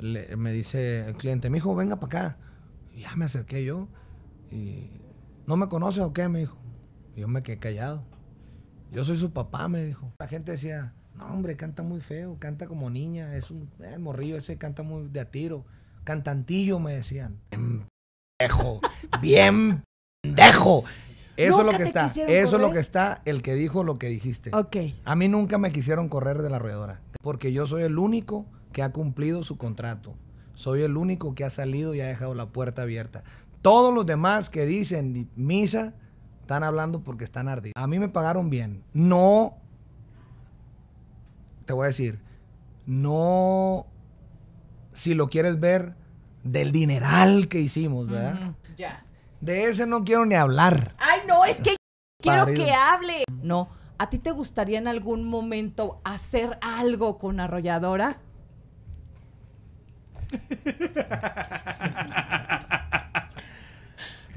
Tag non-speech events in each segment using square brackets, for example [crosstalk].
me dice el cliente, mi hijo, venga para acá. ya me acerqué yo. Y, ¿No me conoce o qué? Me dijo. yo me quedé callado. Yo soy su papá, me dijo. La gente decía, no, hombre, canta muy feo, canta como niña, es un eh, morrillo ese, canta muy de a tiro. Cantantillo, me decían. Bien pendejo, bien pendejo. Eso es lo que está. Eso es lo que está el que dijo lo que dijiste. Ok. A mí nunca me quisieron correr de la ruedora Porque yo soy el único que ha cumplido su contrato. Soy el único que ha salido y ha dejado la puerta abierta. Todos los demás que dicen misa están hablando porque están ardidos. A mí me pagaron bien. No, te voy a decir, no, si lo quieres ver, del dineral que hicimos, ¿verdad? ya. De ese no quiero ni hablar. Ay, no, es que quiero que hable. No, ¿a ti te gustaría en algún momento hacer algo con Arrolladora? [laughs]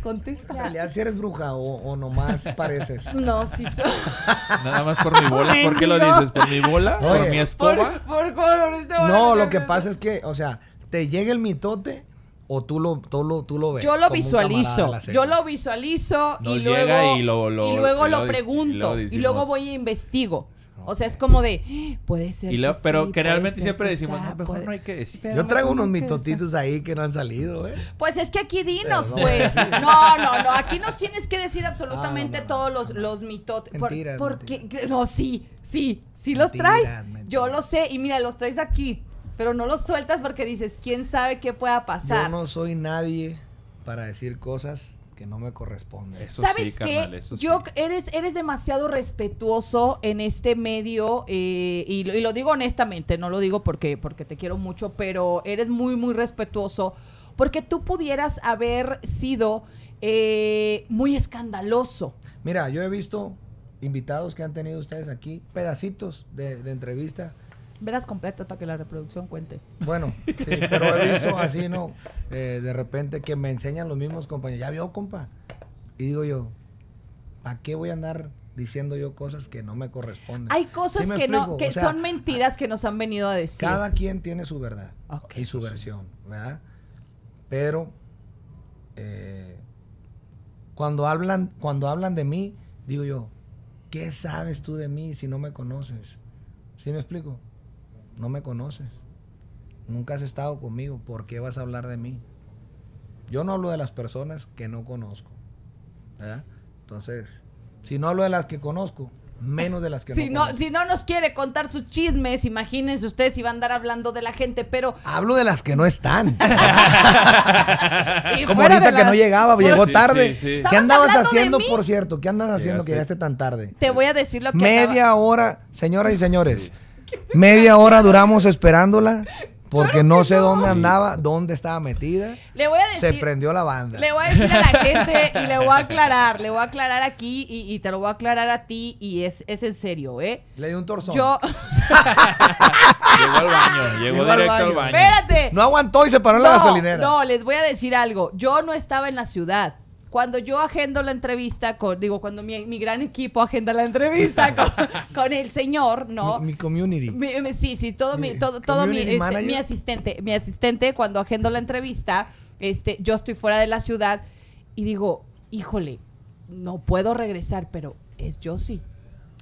Contesta. En pues, realidad, si eres bruja o, o, nomás pareces. [laughs] No, sí soy. Nada más por mi bola. ¿Por qué lo dices? ¿Por mi bola? ¿Por mi escoba? Por, por, no, lo que pasa es que, o sea, te llega el mitote o tú lo, tú lo, tú lo ves. Yo lo visualizo. Yo lo visualizo y luego, y lo, luego lo, pregunto. y luego voy e investigo. O sea, es como de, puede ser. pero que realmente siempre decimos, no, mejor no hay que decir. Yo traigo unos mitotitos ahí que no han salido, ¿eh? Pues es que aquí dinos, pues. No, no, no. Aquí nos tienes que decir absolutamente todos los, los mitotes. porque, no, sí, sí, sí los traes. Yo lo sé. Y mira, los traes aquí. Pero no los sueltas porque dices, quién sabe qué pueda pasar. Yo no soy nadie para decir cosas que no me corresponde. Eso ¿Sabes sí, Yo eres, eres demasiado respetuoso en este medio eh, y, lo, digo honestamente, no lo digo porque, porque te quiero mucho, pero eres muy, muy respetuoso porque tú pudieras haber sido eh, muy escandaloso. Mira, yo he visto invitados que han tenido ustedes aquí, pedacitos de entrevista Verás completo para que la reproducción cuente. Bueno, [laughs] sí, pero he visto así, ¿no? Eh, de repente que me enseñan los mismos compañeros. Ya vio, compa. Y digo yo, ¿para qué voy a andar diciendo yo cosas que no me corresponden? Hay cosas que no, que son mentiras que nos han venido a decir. Cada quien tiene su verdad y su versión, ¿verdad? Pero eh, cuando hablan, cuando hablan de mí, digo yo, ¿qué sabes tú de mí si no me conoces? ¿Sí me explico? no me conoces, nunca has estado conmigo, ¿por qué vas a hablar de mí? Yo no hablo de las personas que no conozco, Entonces, si no hablo de las que conozco, menos de las que si no, Si no nos quiere contar sus chismes, imagínense ustedes si va a andar hablando de la gente, pero... Hablo de las que no están. [laughs] [laughs] Como ahorita que no llegaba, llegó tarde. ¿Qué andabas haciendo, por cierto? ¿Qué andas haciendo que llegaste tan tarde? Te voy a decir lo que... Media hora, señoras y señores. Media hora duramos esperándola. Porque no sé dónde andaba, dónde estaba metida. Le se prendió la banda. Le voy a decir a la [laughs] gente y le voy a aclarar, le voy a aclarar aquí y, te lo voy a aclarar a ti y es, es en serio, ¿eh? Le di un torzón. Yo... [laughs] llegó al baño, directo al baño. Espérate. No aguantó y se paró en la gasolinera. No, les voy a decir algo. Yo no estaba en la ciudad. Cuando yo agendo la entrevista, digo, cuando mi, gran equipo agenda la entrevista [laughs] con, el señor, ¿no? Mi, community. sí, sí, todo mi, todo mi, este, asistente, mi asistente, cuando agendo la entrevista, este, yo estoy fuera de la ciudad y digo, híjole, no puedo regresar, pero es yo sí.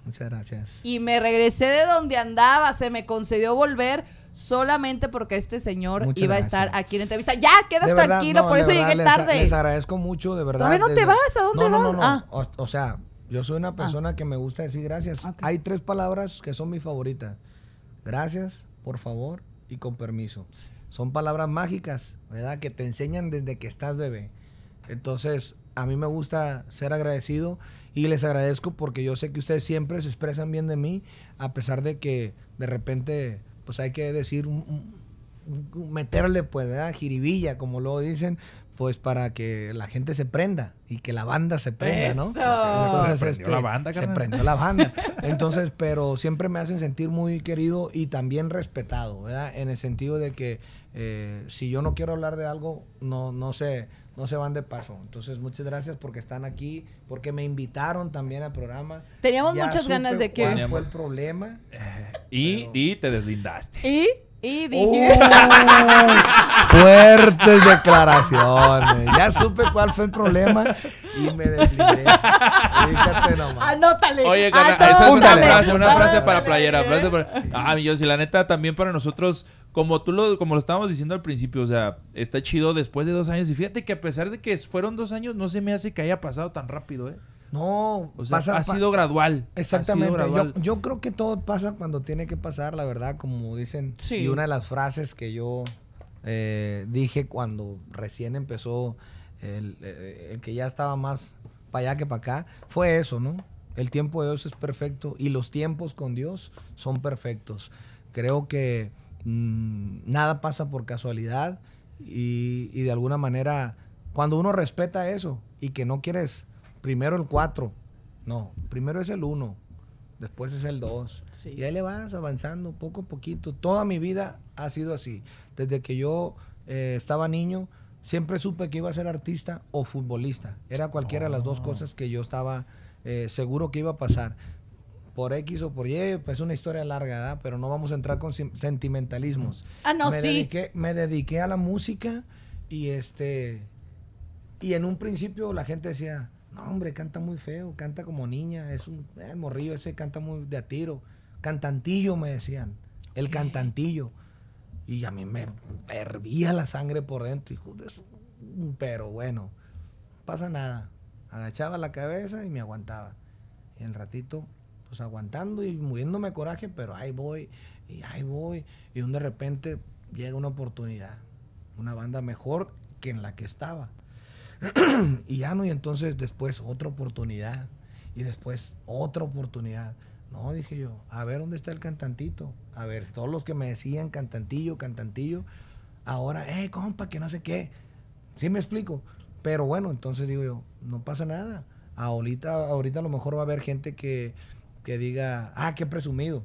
Muchas gracias. Y me regresé de donde andaba, se me concedió volver solamente porque este señor iba a estar aquí en entrevista. Ya, queda tranquilo, por eso llegué tarde. Les, agradezco mucho, de verdad. no te vas? ¿A dónde no, vas? Ah. o, sea, yo soy una ah. persona que me gusta decir gracias. Hay tres palabras que son mis favoritas. Gracias, por favor y con permiso. Son palabras mágicas, ¿verdad? Que te enseñan desde que estás bebé. Entonces, a mí me gusta ser agradecido y les agradezco porque yo sé que ustedes siempre se expresan bien de mí, a pesar de que de repente, pues hay que decir, meterle pues, ¿verdad? Jiribilla, como lo dicen, pues para que la gente se prenda y que la banda se prenda, ¿no? Entonces, se prendió este, la banda, se prendió la banda. Entonces, pero siempre me hacen sentir muy querido y también respetado, ¿verdad? En el sentido de que eh, si yo no quiero hablar de algo, no, no se, no se van de paso. Entonces, muchas gracias porque están aquí, porque me invitaron también al programa. Teníamos muchas ganas de que... ¿Cuál fue el problema? Eh, y, y te deslindaste. ¿Y? Y dije. fuertes declaraciones. Ya supe cuál fue el problema y me deslindé. Fíjate nomás. Anótale. Oye, esa es una frase, una para playera. Frase yo sí, la neta, también para nosotros, como tú lo, como lo estábamos diciendo al principio, o sea, está chido después de dos años. Y fíjate que a pesar de que fueron dos años, no se me hace que haya pasado tan rápido, ¿eh? No, ha sido gradual. Exactamente. Yo, creo que todo pasa cuando tiene que pasar, la verdad, como dicen. Y una de las frases que yo eh, dije cuando recién empezó, el, eh, que ya estaba más para allá que para acá, fue eso, ¿no? El tiempo de Dios es perfecto y los tiempos con Dios son perfectos. Creo que mm, nada pasa por casualidad y de alguna manera, cuando uno respeta eso y que no quieres primero el 4. No, primero es el 1, después es el 2. Y ahí le vas avanzando poco a poquito. Toda mi vida ha sido así. Desde que yo eh, estaba niño, siempre supe que iba a ser artista o futbolista. Era cualquiera de las dos oh. cosas que yo estaba eh, seguro que iba a pasar. Por X o por Y, pues es una historia larga, pero no vamos a entrar con sentimentalismos. Ah, no, sí. me dediqué a la música y este. Y en un principio la gente decía, no, hombre, canta muy feo, canta como niña, es un eh, morrillo ese, canta muy de a tiro. Cantantillo me decían, el cantantillo. Y a mí me hervía la sangre por dentro, hijo de Pero bueno, pasa nada. Agachaba la cabeza y me aguantaba. Y el ratito, pues aguantando y muriéndome coraje, pero ahí voy, y ahí voy. Y de repente llega una oportunidad, una banda mejor que en la que estaba. [clears throat] y ya no, y entonces después otra oportunidad, y después otra oportunidad. No, dije yo, a ver dónde está el cantantito. A ver, todos los que me decían cantantillo, cantantillo, ahora, eh, compa, que no sé qué. ¿Sí me explico? Pero bueno, entonces digo yo, no pasa nada. Ahorita, ahorita a lo mejor va a haber gente que, que diga, ah, qué presumido.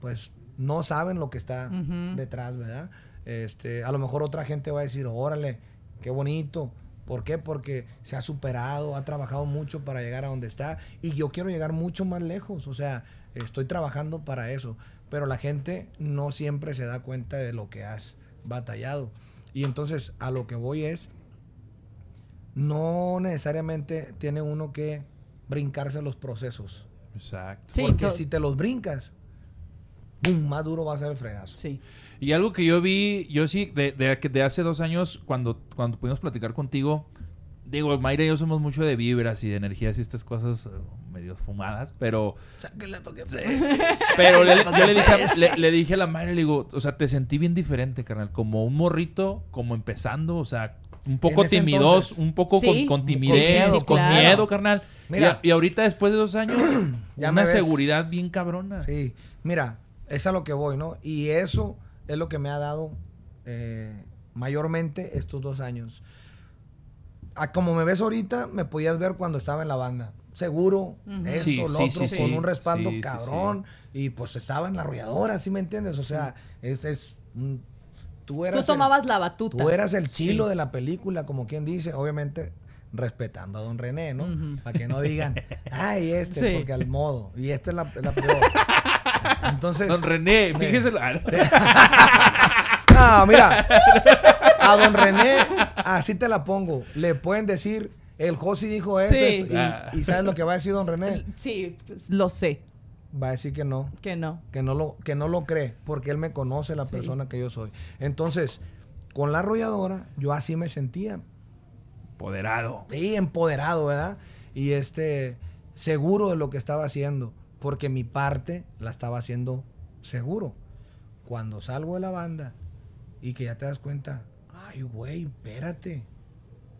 Pues no saben lo que está detrás, ¿verdad? Este, a lo mejor otra gente va a decir, órale, qué bonito. ¿Por qué? Porque se ha superado, ha trabajado mucho para llegar a donde está y yo quiero llegar mucho más lejos, o sea, estoy trabajando para eso, pero la gente no siempre se da cuenta de lo que has batallado. Y entonces a lo que voy es, no necesariamente tiene uno que brincarse los procesos. Exacto. Porque si te los brincas, ¡Bum! más duro va a ser el fregazo. Sí. Y algo que yo vi, yo sí, de, de, hace dos años, cuando, cuando pudimos platicar contigo, digo, Mayra y yo somos mucho de vibras y de energías y estas cosas eh, medios fumadas, pero... pero [laughs] yo le dije, a, le, dije a la Mayra, le digo, o sea, te sentí bien diferente, carnal, como un morrito, como empezando, o sea, un poco timidos, un poco con, timidez, con miedo, carnal. y, ahorita después de dos años, [clears throat] ya una seguridad bien cabrona. Sí, mira, es a lo que voy, ¿no? Y eso es lo que me ha dado eh, mayormente estos dos años. A ah, como me ves ahorita, me podías ver cuando estaba en la banda. Seguro, esto, lo otro, con un respaldo cabrón. Y pues estaba en la arrolladora, ¿sí me entiendes? O sea, es, es mm, Tú, eras tú tomabas la batuta. Tú eras el chilo de la película, como quien dice, obviamente respetando a don René, ¿no? Para que no digan, [laughs] ay, este, porque al modo, y esta es la, la peor. [laughs] Entonces. Don René, fíjese. Ah, [laughs] mira. A don René, así te la pongo. Le pueden decir, el Josi dijo esto, ah. y, ¿sabes lo que va a decir don René? Sí, pues, lo sé. Va a decir que no. Que no. Que no lo, que no lo cree, porque él me conoce la persona que yo soy. Entonces, con la arrolladora, yo así me sentía. Empoderado. Sí, empoderado, ¿verdad? Y este, seguro de lo que estaba haciendo porque mi parte la estaba haciendo seguro. Cuando salgo de la banda y que ya te das cuenta, ay, güey, espérate,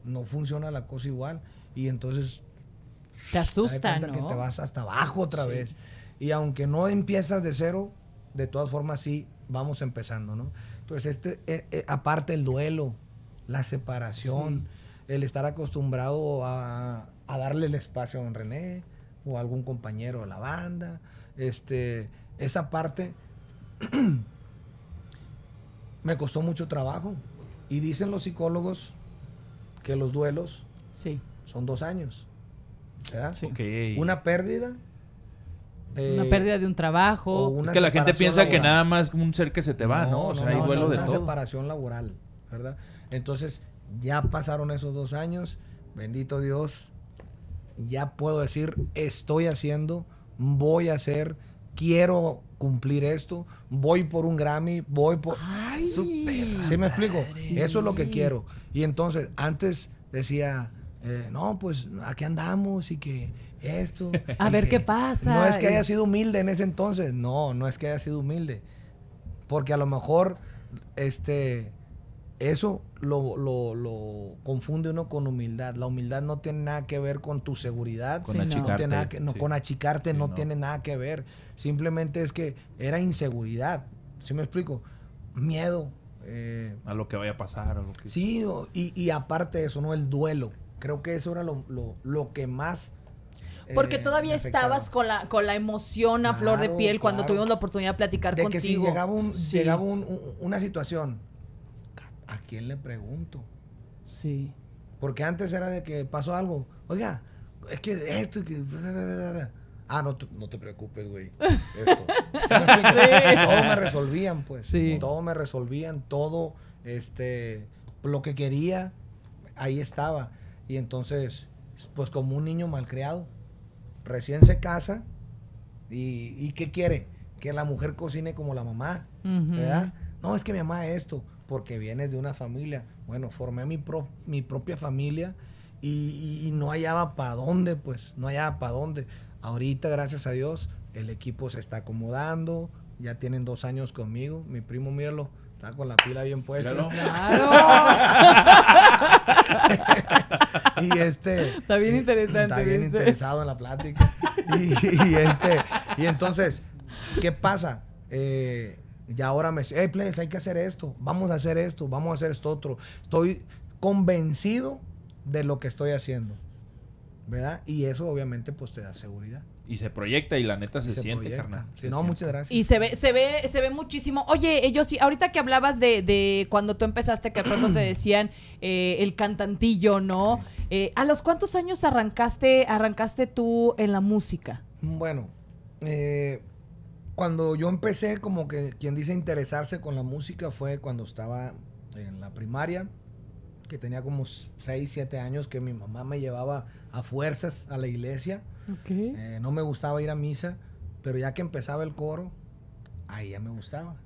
no funciona la cosa igual. Y entonces... Te asusta, ¿no? te vas hasta abajo otra vez. Y aunque no empiezas de cero, de todas formas sí vamos empezando, ¿no? Entonces, este, eh, eh, aparte el duelo, la separación, el estar acostumbrado a, a darle el espacio a un René, o algún compañero de la banda. Este, esa parte [clears throat] me costó mucho trabajo. Y dicen los psicólogos que los duelos sí. son dos años. Una pérdida. Eh, una pérdida de un trabajo. es que la gente piensa que nada más un ser que se te va, ¿no? O sea, hay duelo de una separación laboral, ¿verdad? Entonces, ya pasaron esos dos años. Bendito Dios, ya puedo decir, estoy haciendo, voy a hacer, quiero cumplir esto, voy por un Grammy, voy por... Ay, ¿Sí me explico? Eso es lo que quiero. Y entonces, antes decía, eh, no, pues aquí andamos y que esto... [laughs] a ver qué pasa. No es que haya sido humilde en ese entonces, no, no es que haya sido humilde. Porque a lo mejor, este eso lo, lo, confunde uno con humildad. La humildad no tiene nada que ver con tu seguridad, con achicarte, no. tiene nada que, con achicarte no, tiene nada que ver. Simplemente es que era inseguridad. ¿Sí me explico? Miedo. Eh, a lo que vaya a pasar. lo que... Sí, y, aparte de eso, ¿no? El duelo. Creo que eso era lo, que más porque eh, todavía estabas con la, con la emoción a flor de piel cuando tuvimos la oportunidad de platicar de contigo. Que si llegaba, llegaba una situación ¿a quién le pregunto? Sí. Porque antes era de que pasó algo, oiga, es que esto que... Ah, no, no te preocupes, güey. Esto. [laughs] Todo me resolvían, pues. Sí. Todo me resolvían, todo este, lo que quería, ahí estaba. Y entonces, pues como un niño malcriado, recién se casa y, ¿qué quiere? Que la mujer cocine como la mamá, ¿verdad? No, es que mi mamá es esto, porque vienes de una familia. Bueno, formé mi, mi propia familia y, no hallaba para dónde, pues, no hallaba para dónde. Ahorita, gracias a Dios, el equipo se está acomodando, ya tienen dos años conmigo. Mi primo, míralo, está con la pila bien puesta. ¡Claro! [laughs] y este... Está bien interesante. Está bien interesado en la plática. Y, este... Y entonces, ¿qué pasa? Eh, ya ahora me dice, hey, please, hay que hacer esto, vamos a hacer esto, vamos a hacer esto otro. Estoy convencido de lo que estoy haciendo. ¿Verdad? Y eso obviamente pues te da seguridad. Y se proyecta y la neta se, siente, carnal. no, muchas gracias. Y se ve, se ve, se ve muchísimo. Oye, ellos sí, ahorita que hablabas de, cuando tú empezaste, que pronto te decían eh, el cantantillo, ¿no? Eh, ¿A los cuántos años arrancaste, arrancaste tú en la música? Bueno, eh, cuando yo empecé, como que quien dice interesarse con la música fue cuando estaba en la primaria, que tenía como 6, 7 años, que mi mamá me llevaba a fuerzas a la iglesia. Eh, no me gustaba ir a misa, pero ya que empezaba el coro, ahí ya me gustaba.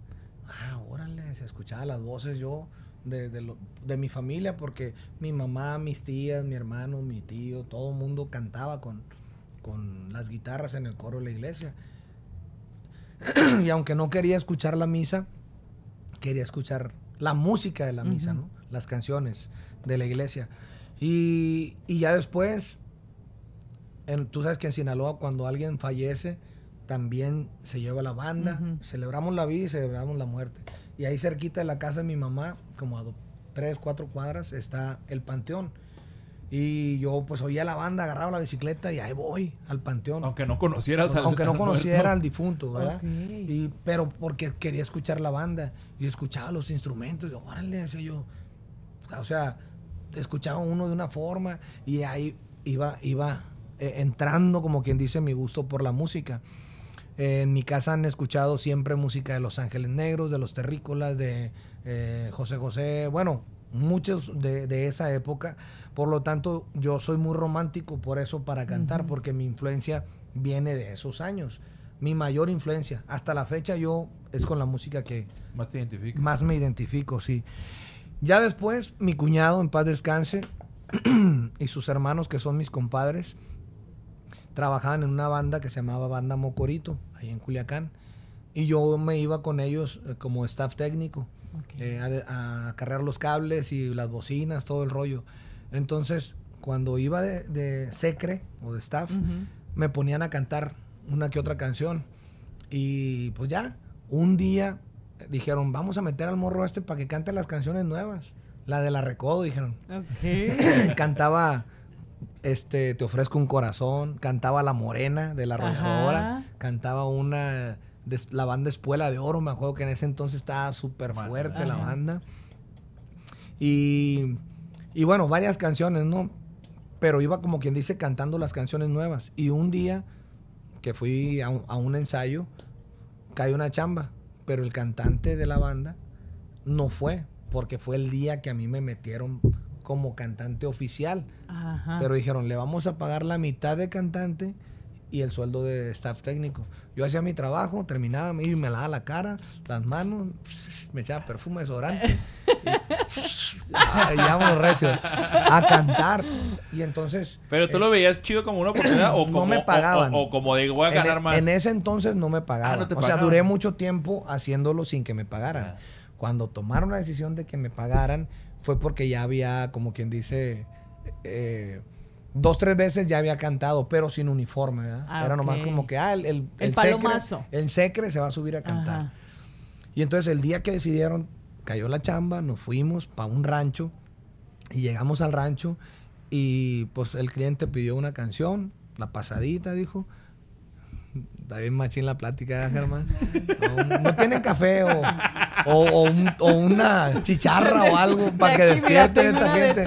Ah, órale, se escuchaba las voces yo de, de, mi familia, porque mi mamá, mis tías, mi hermano, mi tío, todo el mundo cantaba con, con las guitarras en el coro de la iglesia. [clears throat] y aunque no quería escuchar la misa, quería escuchar la música de la misa, Las canciones de la iglesia. Y, ya después, tú sabes que en Sinaloa cuando alguien fallece, también se lleva la banda, celebramos la vida y celebramos la muerte. Y ahí cerquita de la casa de mi mamá, como a tres, cuatro cuadras, está el panteón. Y yo pues oía la banda, agarraba la bicicleta y ahí voy al panteón. Aunque no conocieras al Aunque no [laughs] conociera al difunto, ¿verdad? Y, pero porque quería escuchar la banda y escuchaba los instrumentos, órale, decía yo. O sea, escuchaba uno de una forma y ahí iba, iba e, entrando, como quien dice, mi gusto por la música. en mi casa han escuchado siempre música de Los Ángeles Negros, de Los Terrícolas, de eh, José José, bueno, muchos de, esa época. Por lo tanto, yo soy muy romántico por eso para cantar, porque mi influencia viene de esos años. Mi mayor influencia hasta la fecha yo es con la música que más Más me identifico, sí. Ya después mi cuñado en paz descanse [clears throat] y sus hermanos que son mis compadres trabajaban en una banda que se llamaba Banda Mocorito, ahí en Culiacán, y yo me iba con ellos eh, como staff técnico. Eh, a, cargar los cables y las bocinas, todo el rollo. Entonces, cuando iba de, secre o de staff, me ponían a cantar una que otra canción. Y pues ya, un día dijeron, vamos a meter al morro este para que cante las canciones nuevas. La de la Recodo, dijeron. [laughs] Cantaba este, Te ofrezco un corazón, cantaba La Morena de la Arrolladora, cantaba una la banda Espuela de Oro, me acuerdo que en ese entonces estaba súper fuerte la banda. Y, y bueno, varias canciones, ¿no? Pero iba como quien dice cantando las canciones nuevas. Y un día que fui a un, ensayo, cae una chamba, pero el cantante de la banda no fue, porque fue el día que a mí me metieron como cantante oficial. Pero dijeron, le vamos a pagar la mitad de cantante y el sueldo de staff técnico. Yo hacía mi trabajo, terminaba, me, me lavaba la cara, las manos, [laughs] me echaba perfume desodorante. y, [laughs] recio a cantar. Y entonces. Pero tú eh, lo veías chido como una oportunidad o [coughs] no me pagaban. O, como de voy a ganar en, más. En ese entonces no me pagaban. Ah, o sea, duré mucho tiempo haciéndolo sin que me pagaran. Cuando tomaron la decisión de que me pagaran, fue porque ya había, como quien dice. Eh, dos, tres veces ya había cantado, pero sin uniforme, ah, Era nomás como que, ah, el, el, Secre, se va a subir a cantar. Y entonces el día que decidieron, cayó la chamba, nos fuimos para un rancho y llegamos al rancho y pues el cliente pidió una canción, la pasadita, dijo, Está machín la plática, Germán. No, tienen café o, o, o, una chicharra o algo para que despierten esta gente.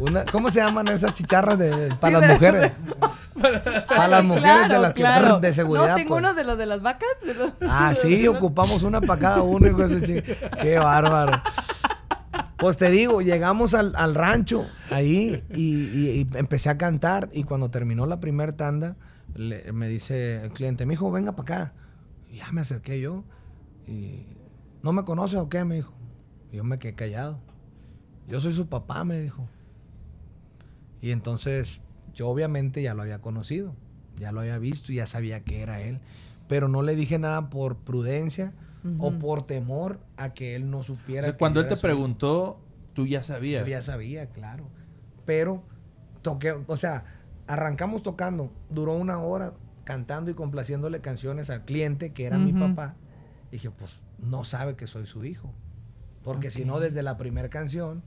una, ¿Cómo se llaman esas chicharras de, para las mujeres? para, las mujeres de la [laughs] de seguridad. No, tengo pues. uno de los de las vacas. ah, sí, ocupamos una para cada uno. Y Qué bárbaro. Pues te digo, llegamos al, al rancho ahí y, empecé a cantar y cuando terminó la primera tanda me dice el cliente, mi hijo, venga para acá. ya me acerqué yo. ¿No me conoce o qué? Me dijo. yo me quedé callado. Yo soy su papá, me dijo. Y entonces yo obviamente ya lo había conocido, ya lo había visto y ya sabía que era él. Pero no le dije nada por prudencia o por temor a que él no supiera. O sea, cuando él te preguntó, tú ya sabías. Yo ya sabía, claro. Pero toqué, o sea, Arrancamos tocando, duró una hora cantando y complaciéndole canciones al cliente que era mi papá. dije, pues no sabe que soy su hijo. Porque si no, desde la primera canción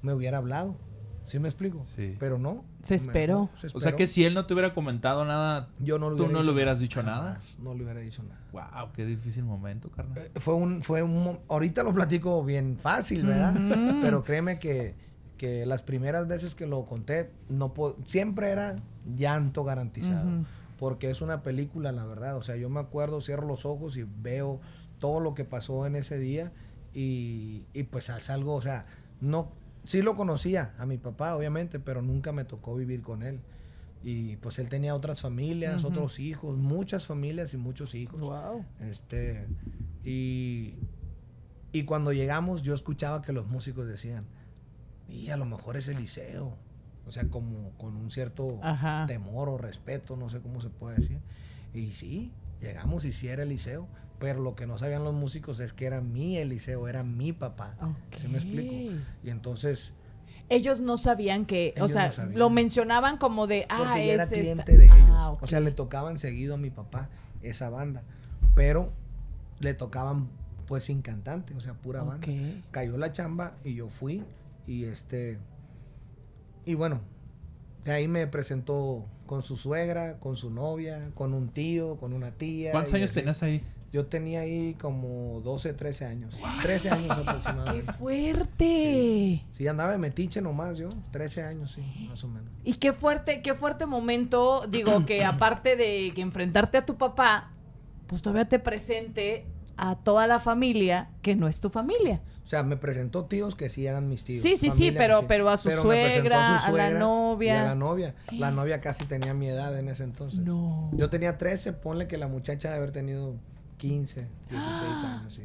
me hubiera hablado. ¿Sí me explico? Sí. Pero no. Se esperó. O sea que si él no te hubiera comentado nada, tú no le hubieras dicho nada. No le hubiera dicho nada. Wow, qué difícil momento, carnal. Eh, fue un, fue un ahorita lo platico bien fácil, ¿verdad? Pero créeme que que las primeras veces que lo conté, no siempre era llanto garantizado. Porque es una película, la verdad. O sea, yo me acuerdo, cierro los ojos y veo todo lo que pasó en ese día. Y, y pues algo, o sea, no, sí lo conocía a mi papá, obviamente, pero nunca me tocó vivir con él. Y pues él tenía otras familias, otros hijos, muchas familias y muchos hijos. Wow. Este, y, y cuando llegamos, yo escuchaba que los músicos decían, y a lo mejor es el liceo. O sea, como con un cierto temor o respeto, no sé cómo se puede decir. Y sí, llegamos y sí era el liceo, pero lo que no sabían los músicos es que era mi Eliseo, era mi papá. ¿Se me explico? Y entonces... Ellos no sabían que, o sea, lo mencionaban como de, ah, es esta. Ah, o sea, le tocaban seguido a mi papá esa banda, pero le tocaban pues sin cantante, o sea, pura banda. Cayó la chamba y yo fui y este. Y bueno, de ahí me presentó con su suegra, con su novia, con un tío, con una tía. ¿Cuántos años tenías ahí? Yo tenía ahí como 12, 13 años. 13 años aproximadamente. [laughs] ¡Qué fuerte! Sí. andaba de metiche nomás yo. 13 años, sí, más o menos. Y qué fuerte, qué fuerte momento. Digo, que [clears throat] aparte de que enfrentarte a tu papá, pues todavía te presente a toda la familia que no es tu familia. O sea, me presentó tíos que sí eran mis tíos. Sí, sí, sí, pero, pero a su, suegra, a, la novia. Y a la novia. La novia casi tenía mi edad en ese entonces. No. Yo tenía 13, ponle que la muchacha debe haber tenido 15, 16 ah. años, sí.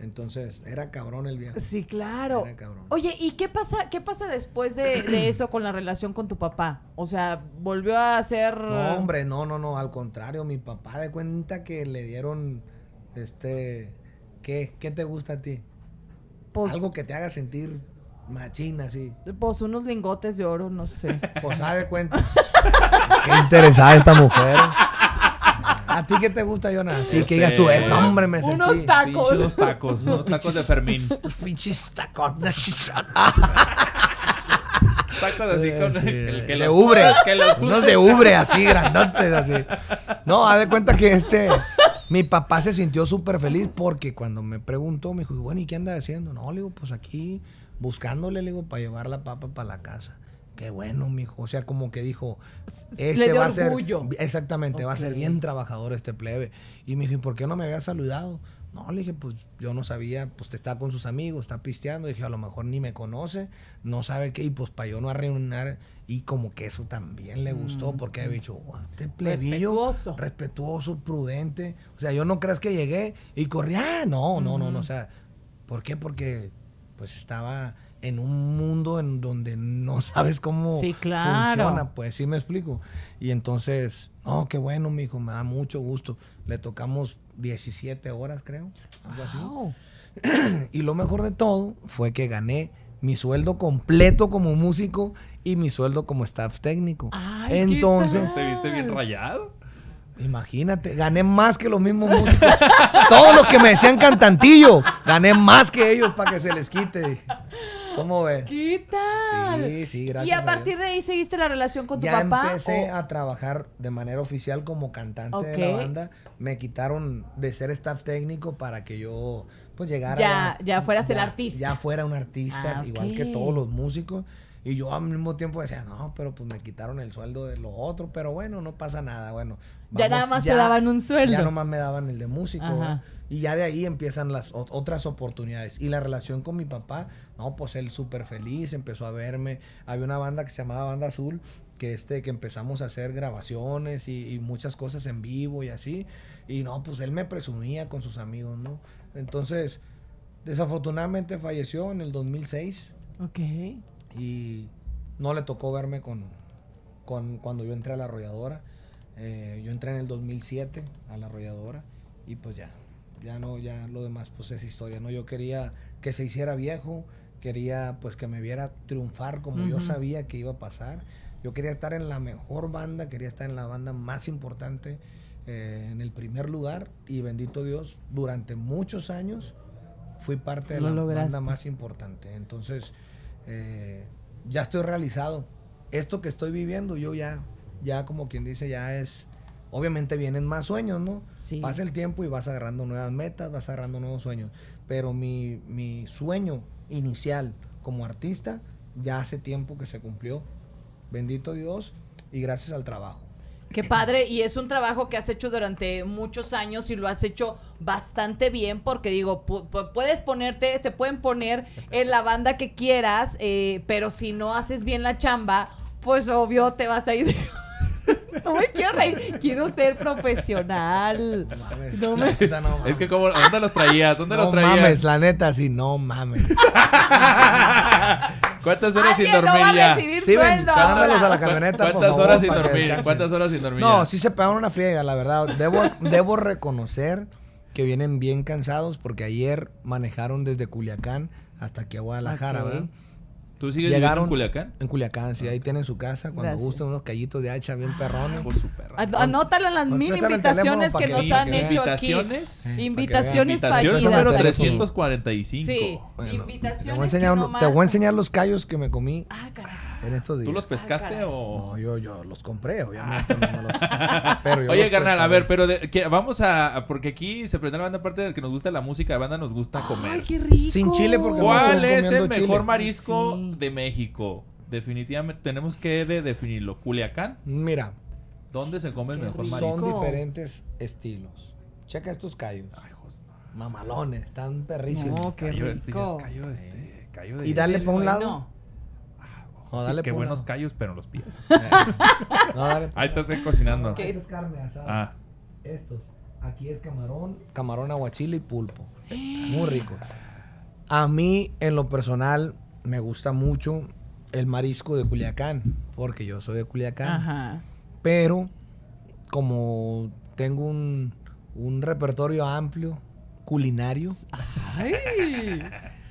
Entonces, era cabrón el viaje. Sí, claro. Era cabrón. Oye, ¿y qué pasa, qué pasa después de, [coughs] eso con la relación con tu papá? O sea, ¿volvió a ser...? No, hombre, no, no, no. Al contrario, mi papá de cuenta que le dieron, este... ¿Qué? ¿Qué te gusta a ti? Pues, Algo que te haga sentir machina, sí. Pues unos lingotes de oro, no sé. [laughs] Pues de cuenta. [laughs] Qué interesada esta mujer. ¿A ti qué te gusta, Jonas? Sí, que digas tú, este, es hombre, me sentí. Unos tacos. Unos tacos, unos tacos de Fermín. pinches [laughs] tacos así con el, que de los, ubre. unos de ubre así, grandotes así. No, haz de cuenta que este mi papá se sintió súper feliz porque cuando me preguntó, me dijo, bueno, ¿y qué anda haciendo? No, le digo, pues aquí buscándole, le digo, para llevar la papa para la casa. Qué bueno, mijo. O sea, como que dijo, este va a ser. Exactamente, va a ser bien trabajador este plebe. Y me dijo, ¿y por qué no me había saludado? No, le dije, pues yo no sabía, pues te está con sus amigos, está pisteando. Dije, a lo mejor ni me conoce, no sabe qué, y pues para yo no reunir Y como que eso también le gustó, mm. porque había dicho, este Respetuoso. Respetuoso, prudente. O sea, yo no creas que llegué y corrí, ah, no, no, no, no. O sea, ¿por qué? Porque pues estaba en un mundo en donde no [laughs] sabes cómo sí, claro. funciona, pues sí me explico. Y entonces, no, oh, qué bueno, mijo, me da mucho gusto. Le tocamos 17 horas, creo. Algo así. [clears throat] y lo mejor de todo fue que gané mi sueldo completo como músico y mi sueldo como staff técnico. Entonces, ¿se viste bien rayado? Imagínate, gané más que los mismos músicos. [laughs] Todos los que me decían cantantillo, gané más que ellos para que se les quite. ¿Cómo ves? ¿Qué Sí, sí, gracias. ¿Y a, partir de ahí seguiste la relación con tu papá? Ya empecé a trabajar de manera oficial como cantante de la banda. Me quitaron de ser staff técnico para que yo pues llegara. Ya, a, ya fueras el artista. Ya fuera un artista, ah, igual que todos los músicos. Y yo al mismo tiempo decía, no, pero pues me quitaron el sueldo de lo otro, pero bueno, no pasa nada, bueno. ya nada más te daban un sueldo. Ya más me daban el de músico. Y ya de ahí empiezan las otras oportunidades. Y la relación con mi papá, no, pues él súper feliz, empezó a verme. Había una banda que se llamaba Banda Azul, que este, que empezamos a hacer grabaciones y, muchas cosas en vivo y así. Y no, pues él me presumía con sus amigos, ¿no? Entonces, desafortunadamente falleció en el 2006. Ok. Y no le tocó verme con, con cuando yo entré a la arrolladora. Eh, yo entré en el 2007 a la arrolladora y pues ya, ya no, ya lo demás pues es historia, ¿no? Yo quería que se hiciera viejo, quería pues que me viera triunfar como yo sabía que iba a pasar. Yo quería estar en la mejor banda, quería estar en la banda más importante, eh, en el primer lugar y bendito Dios, durante muchos años fui parte de la banda más importante. Entonces, eh, ya estoy realizado. Esto que estoy viviendo, yo ya, ya como quien dice, ya es, obviamente vienen más sueños, ¿no? Pasa el tiempo y vas agarrando nuevas metas, vas agarrando nuevos sueños. Pero mi, mi sueño inicial como artista ya hace tiempo que se cumplió. Bendito Dios y gracias al trabajo. Qué padre, y es un trabajo que has hecho durante muchos años y lo has hecho bastante bien porque digo, puedes ponerte, te pueden poner en la banda que quieras, eh, pero si no haces bien la chamba, pues obvio te vas a ir. [laughs] No me quiero reír, quiero ser profesional. No mames. No mames. Es que como, ¿dónde los traías? ¿Dónde los traías? No mames, la neta, sí, no mames. [laughs] ¿Cuántas horas sin dormir ya? Steven, mándalos a la camioneta. ¿Cuántas horas sin dormir? ¿Cuántas horas sin dormir? No, sí se pegaron una friega, la verdad. Debo, [laughs] debo reconocer que vienen bien cansados porque ayer manejaron desde Culiacán hasta aquí a Guadalajara, ¿verdad? ¿Tú sigues Llegaron, en Culiacán? En Culiacán, sí, ahí tienen su casa. Cuando gusten unos callitos de hacha bien ah, perrones. Pues Anótalo en las pues mil invitaciones que, nos han hecho aquí. invitaciones. Invitaciones número 345. Sí, invitaciones. Te voy, a enseñar, los callos que me comí. Ah, En estos días. ¿Tú los pescaste ah, o.? No, yo, yo los compré, obviamente. Ah. [laughs] Oye, carnal, a ver, pero que vamos a. Porque aquí se prende la banda, aparte del que nos gusta la música, de banda nos gusta comer. ¡Ay, qué rico! Sin chile, porque ¿Cuál es el mejor marisco de México? definitivamente tenemos que definirlo. Culiacán. Mira, ¿Dónde se come el mejor marisco? Son diferentes estilos. Checa estos callos. Ay, José, Mamalones, están perrísimos. No, qué de este, eh. callo de y dale para un lado. Ah, no. qué buenos callos, pero los pies. [laughs] Eh, Ahí te estoy cocinando. ¿Qué? es carne asada. Ah. Estos. Aquí es camarón, camarón aguachile y pulpo. Eh. Muy rico. A mí, en lo personal, me gusta mucho el marisco de Culiacán, porque yo soy de Culiacán. Ajá pero como tengo un, un repertorio amplio, culinario,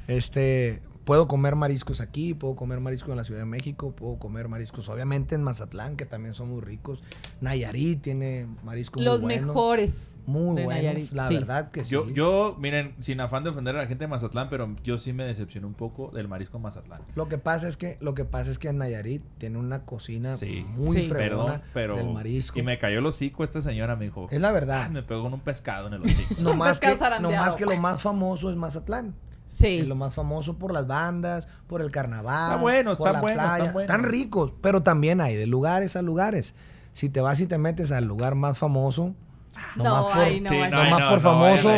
este, puedo comer mariscos aquí, puedo comer mariscos en la Ciudad de México, puedo comer mariscos obviamente en Mazatlán, que también son muy ricos. Nayarit tiene mariscos Los mejores. muy de la verdad que sí. Yo, miren, sin afán de ofender a la gente de Mazatlán, pero yo sí me decepcioné un poco del marisco Mazatlán. Lo que pasa es que lo que pasa es que en Nayarit tiene una cocina muy fresca, del marisco. Y me cayó el hocico esta señora, me dijo. Es la verdad. Me pegó con un pescado en el hocico. [laughs] no más que, no más que lo más famoso es Mazatlán. Sí. lo más famoso por las bandas, por el carnaval, por la playa. Están ricos, pero también hay de lugares a lugares. Si te vas y te metes al lugar más famoso, no, más por, no, por famoso.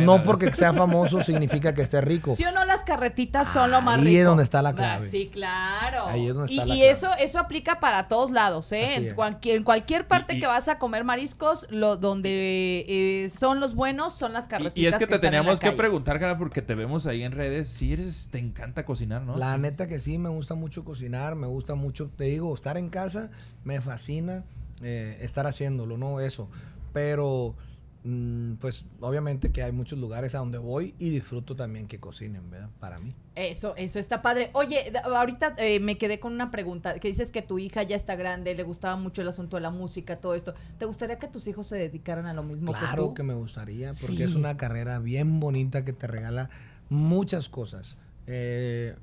no, porque sea famoso significa que esté rico. Sí o no, las carretitas son lo más rico. Ahí es donde está la clave. Ah, sí, claro. y, eso eso aplica para todos lados, ¿eh? En cualquier, parte que vas a comer mariscos, lo donde eh, son los buenos son las carretitas. Y, es que, te teníamos que preguntar, cara, porque te vemos ahí en redes. Si eres, te encanta cocinar, ¿no? La neta que sí, me gusta mucho cocinar, me gusta mucho, te digo, estar en casa, me fascina eh, estar haciéndolo, ¿no? Eso pero mm, pues obviamente que hay muchos lugares a donde voy y disfruto también que cocinen, ¿verdad? Para mí. Eso, eso está padre. Oye, ahorita eh, me quedé con una pregunta, que dices que tu hija ya está grande, le gustaba mucho el asunto de la música, todo esto. ¿Te gustaría que tus hijos se dedicaran a lo mismo claro que que me gustaría, porque es una carrera bien bonita que te regala muchas cosas. Eh,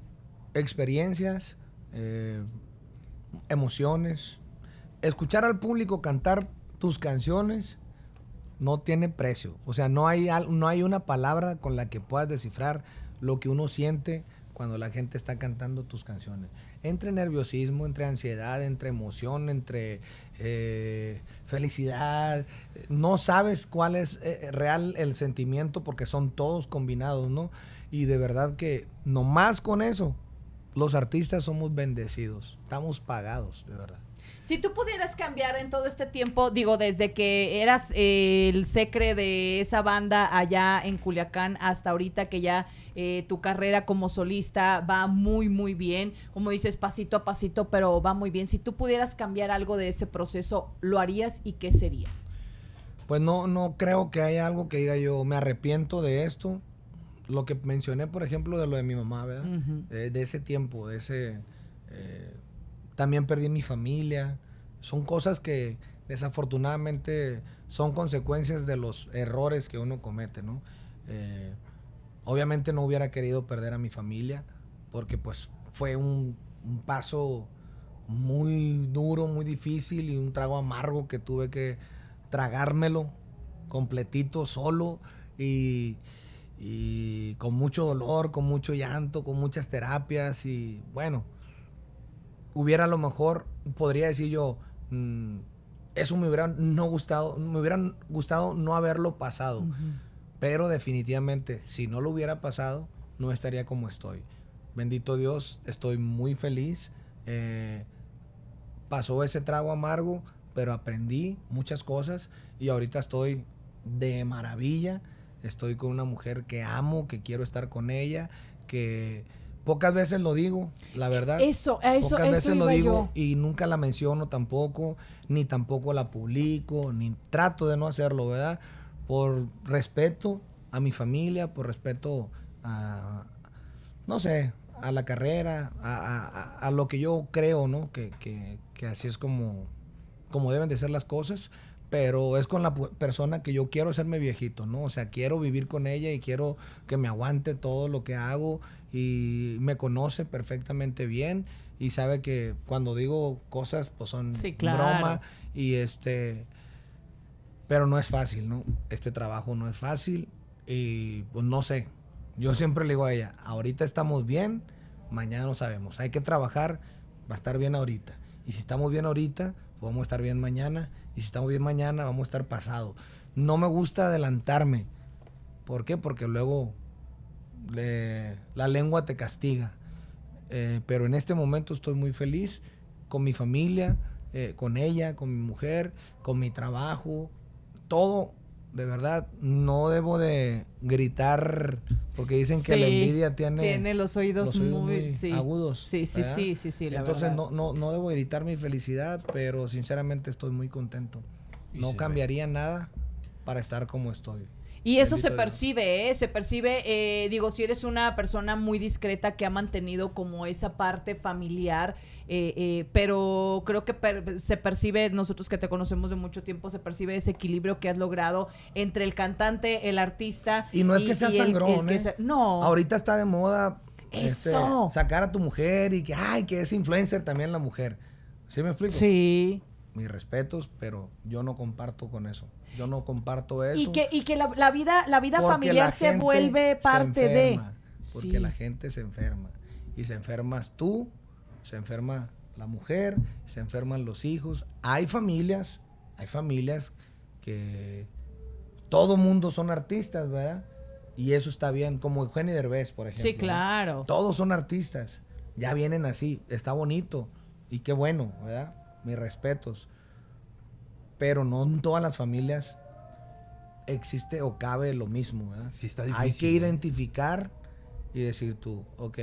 experiencias, eh, emociones, escuchar al público cantar tus canciones no tiene precio. O sea, no hay, no hay una palabra con la que puedas descifrar lo que uno siente cuando la gente está cantando tus canciones. Entre nerviosismo, entre ansiedad, entre emoción, entre eh, felicidad. No sabes cuál es eh, eh, real el sentimiento porque son todos combinados, ¿no? Y de verdad que nomás con eso, los artistas somos bendecidos, estamos pagados, de verdad. Si tú pudieras cambiar en todo este tiempo, digo, desde que eras el secre de esa banda allá en Culiacán hasta ahorita que ya eh, tu carrera como solista va muy, muy bien, como dices, pasito a pasito, pero va muy bien. Si tú pudieras cambiar algo de ese proceso, ¿lo harías y qué sería? Pues no, no creo que haya algo que diga yo, me arrepiento de esto. Lo que mencioné, por ejemplo, de lo de mi mamá, ¿verdad? Eh, de ese tiempo, de ese... Eh, también perdí mi familia. Son cosas que desafortunadamente son consecuencias de los errores que uno comete, ¿no? Eh, obviamente no hubiera querido perder a mi familia porque pues fue un, paso muy duro, muy difícil y un trago amargo que tuve que tragármelo completito, solo y, y, con mucho dolor, con mucho llanto, con muchas terapias y bueno, hubiera a lo mejor, podría decir yo, mm, eso me hubiera no gustado, me hubiera gustado no haberlo pasado. Pero definitivamente, si no lo hubiera pasado, no estaría como estoy. Bendito Dios, estoy muy feliz. Eh, pasó ese trago amargo, pero aprendí muchas cosas y ahorita estoy de maravilla. Estoy con una mujer que amo, que quiero estar con ella, que Pocas veces lo digo, la verdad. Eso, eso, Pocas veces lo digo y nunca la menciono tampoco, ni tampoco la publico, ni trato de no hacerlo, ¿verdad? Por respeto a mi familia, por respeto a, no sé, a la carrera, a, a, lo que yo creo, ¿no? Que, que, así es como, como deben de ser las cosas, pero es con la persona que yo quiero hacerme viejito, ¿no? O sea, quiero vivir con ella y quiero que me aguante todo lo que hago y me conoce perfectamente bien y sabe que cuando digo cosas pues son broma y este pero no es fácil, ¿no? Este trabajo no es fácil y pues no sé. Yo siempre le digo a ella, ahorita estamos bien, mañana no sabemos. Hay que trabajar va a estar bien ahorita. Y si estamos bien ahorita, pues, vamos a estar bien mañana. Y si estamos bien mañana, vamos a estar pasado. No me gusta adelantarme. ¿Por qué? Porque luego la lengua te castiga. Eh, pero en este momento estoy muy feliz con mi familia, eh, con ella, con mi mujer, con mi trabajo, todo. De verdad, no debo de gritar porque dicen que la envidia tiene, los oídos, muy, agudos. Sí, sí, sí, sí, sí la Entonces No, no, no debo gritar mi felicidad, pero sinceramente estoy muy contento. No cambiaría nada para estar como estoy. Y eso se percibe, ¿eh? se percibe, eh, digo, si eres una persona muy discreta que ha mantenido como esa parte familiar, eh, pero creo que se percibe, nosotros que te conocemos de mucho tiempo, se percibe ese equilibrio que has logrado entre el cantante, el artista. Y no es que sea sangrón, No. Ahorita está de moda este, sacar a tu mujer y que, ay, que es influencer también la mujer. ¿Sí me explico? Sí mis respetos, pero yo no comparto con eso. Yo no comparto eso. Y que, la, vida, la vida familiar se vuelve parte de. Porque la gente se enferma. Y se enfermas tú, se enferma la mujer, se enferman los hijos. Hay familias, hay familias que todo mundo son artistas, ¿verdad? Y eso está bien, como Jenny Derbez, por ejemplo. Sí, claro. Todos son artistas. Ya vienen así, está bonito y qué bueno, ¿verdad? mis respetos. Pero no en todas las familias existe o cabe lo mismo. Hay que ¿eh? identificar y decir tú, ok,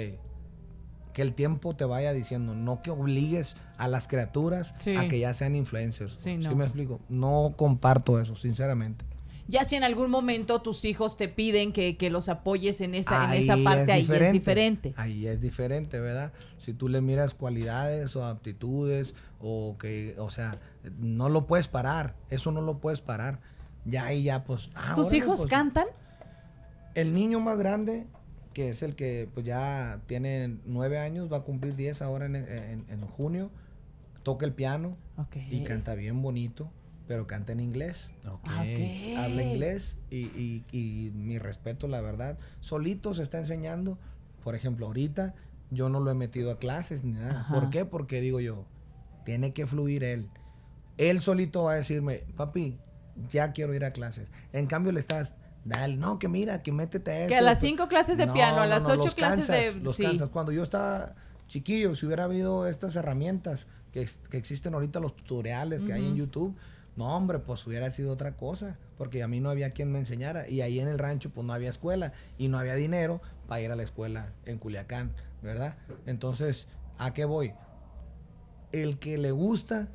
que el tiempo te vaya diciendo, no que obligues a las criaturas a que ya sean influencers. ¿Sí me explico? No comparto eso, sinceramente. Ya si en algún momento tus hijos te piden que, los apoyes en esa, parte, ahí es diferente. Ahí es diferente, ¿verdad? Si tú le miras cualidades o aptitudes o que, o sea, no lo puedes parar, eso no lo puedes parar. Ya ahí ya pues... Ah, ¿Tus hijos pues, cantan? El niño más grande que es el que pues ya tiene nueve años, va a cumplir diez ahora en, junio, toca el piano y canta bien bonito pero canta en inglés. Ah, okay. Habla inglés y, y, y, mi respeto, la verdad. Solito se está enseñando. Por ejemplo, ahorita yo no lo he metido a clases ni nada. ¿Por qué? Porque digo yo, tiene que fluir él. Él solito va a decirme, papi, ya quiero ir a clases. En cambio, le estás, dale, no, que mira, que métete a él. Que a las cinco clases de piano, a las ocho clases de... Cuando yo estaba chiquillo, si hubiera habido estas herramientas que, que existen ahorita, los tutoriales que hay en YouTube no, hombre, pues hubiera sido otra cosa, porque a mí no había quien me enseñara. Y ahí en el rancho, pues no había escuela y no había dinero para ir a la escuela en Culiacán, ¿verdad? Entonces, ¿a qué voy? El que le gusta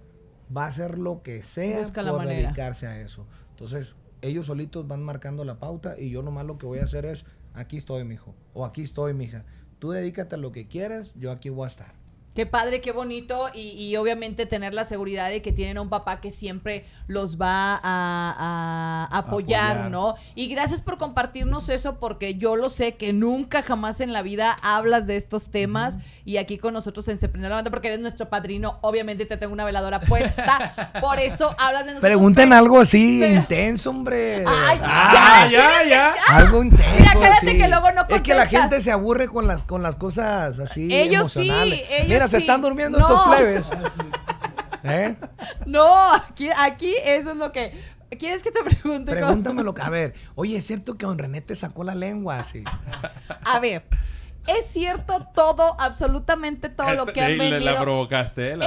va a hacer lo que sea por dedicarse a eso. Entonces, ellos solitos van marcando la pauta y yo nomás lo que voy a hacer es, aquí estoy, mijo, o aquí estoy, mija. Tú dedícate a lo que quieras, yo aquí voy a estar. Qué padre, qué bonito y, obviamente tener la seguridad de que tienen a un papá que siempre los va a, apoyar, ¿no? Y gracias por compartirnos eso porque yo lo sé que nunca jamás en la vida hablas de estos temas y aquí con nosotros en Se la Banda porque eres nuestro padrino, obviamente te tengo una veladora puesta, [laughs] por eso hablas de nosotros. Pregunten algo así intenso, hombre. Ay, ya, ah, ya, ya. Algo intenso. Mira, que luego no Es que la gente se aburre con las, con las cosas así Ellos sí, ellos se están durmiendo estos plebes. [laughs] ¿Eh? No, aquí, aquí eso es lo que. ¿Quieres que te pregunte? que A ver, oye, ¿es cierto que Don René te sacó la lengua así? A ver. Es cierto todo, absolutamente todo lo que han venido. La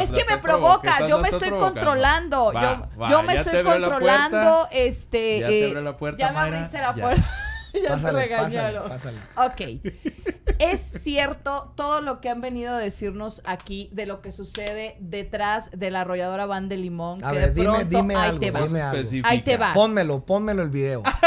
es que me provoca, yo me estoy controlando, yo, me estoy controlando, este, ya, eh, me abriste la puerta. [laughs] ya pásale, regañaron. Pásale, Ok. es cierto todo lo que han venido a decirnos aquí de lo que sucede detrás de la arrolladora Van de Limón. A ver, dime, dime ahí algo, te va Dime algo. Ahí te va. Pónmelo, pónmelo el video. [laughs]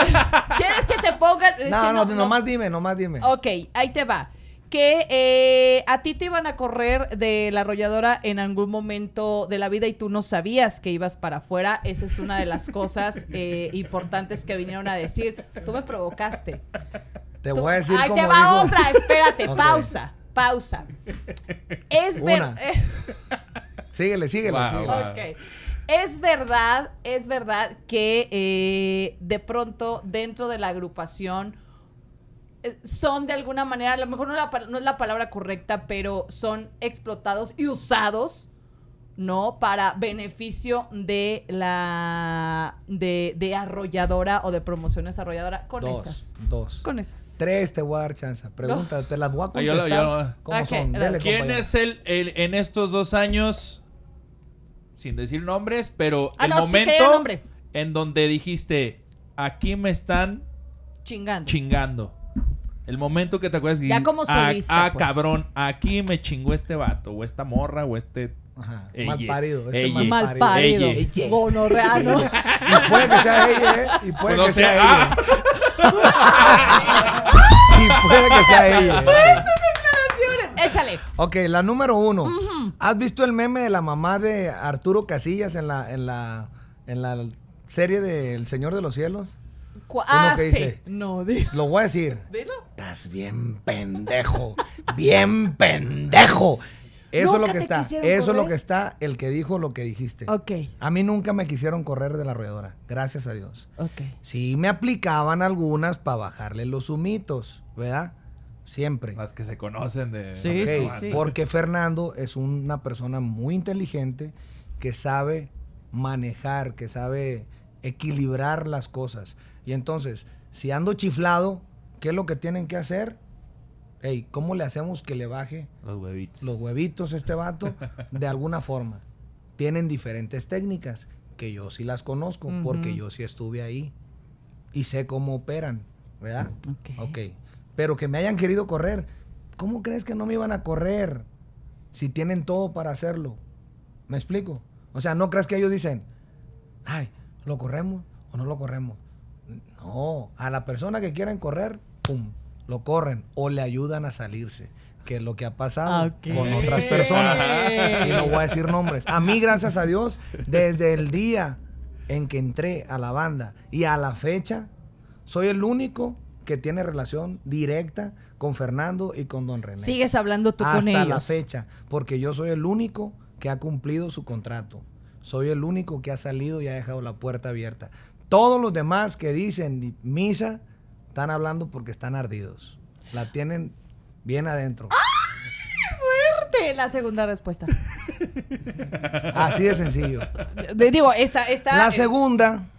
¿Quieres que te ponga? No, no, nomás dime, nomás dime. Ok, ahí te va que eh, a ti te iban a correr de la arrolladora en algún momento de la vida y tú no sabías que ibas para afuera. Esa es una de las cosas [laughs] eh, importantes que vinieron a decir. Tú me provocaste. Te voy a decir. Ahí te va otra, espérate, [laughs] pausa, pausa. Es verdad. [laughs] Síguele, síguele, síguele. Es verdad, es verdad que eh, de pronto dentro de la agrupación eh, son de alguna manera, a lo mejor no, es la palabra correcta, pero son explotados y usados, ¿no? Para beneficio de la de, arrolladora o de promoción desarrolladora Con esas. Dos. Con esas. Tres te voy a dar chance. Pregunta, te las ah, ¿Cómo ah, son? ¿Quién es el, en estos dos años, sin decir nombres, pero al ah, el momento en donde dijiste, aquí me están chingando. El momento que te acuerdas. Ya como solista, Ah, ah pues. cabrón, aquí me chingó este vato, o esta morra, o este Ajá. Mal parido. Este mal, parido. Gonorreano. Y puede que sea ella, ¿eh? Y puede que sea, ella. Ah. [laughs] y puede que sea ella. declaraciones. Pues, échale. Ok, la número uno. ¿Has visto el meme de la mamá de Arturo Casillas en la, en la, en la serie de El Señor de los Cielos? Ah, dice, No, Lo voy a decir. Dilo. Estás bien pendejo. bien pendejo. Eso es lo que está. Eso es lo que está el que dijo lo que dijiste. Ok. A mí nunca me quisieron correr de la alrededora. Gracias a Dios. Ok. Sí me aplicaban algunas para bajarle los humitos, ¿verdad? Siempre. Las que se conocen de... Porque Fernando es una persona muy inteligente que sabe manejar, que sabe equilibrar las cosas. Y entonces, si ando chiflado, ¿qué es lo que tienen que hacer? Hey, ¿cómo le hacemos que le baje los huevitos, los huevitos a este vato? de alguna forma. Tienen diferentes técnicas que yo sí las conozco porque yo sí estuve ahí y sé cómo operan, ¿verdad? ok. Pero que me hayan querido correr, ¿cómo crees que no me iban a correr si tienen todo para hacerlo? ¿Me explico? O sea, no crees que ellos dicen, ay, lo corremos o no lo corremos. No, a la persona que quieren correr, pum, lo corren o le ayudan a salirse que es lo que ha pasado ah, con otras personas. [laughs] Y no voy a decir nombres. A mí, gracias a Dios, desde el día en que entré a la banda y a la fecha, soy el único que tiene relación directa con Fernando y con Don René. Sigues hablando tú con ellos. Hasta la fecha, porque yo soy el único que ha cumplido su contrato. Soy el único que ha salido y ha dejado la puerta abierta. Todos los demás que dicen misa están hablando porque están ardidos. La tienen bien adentro. ¡Ah! ¡Fuerte! La segunda respuesta. [laughs] Así de sencillo. Digo, esta, esta. La eh, segunda,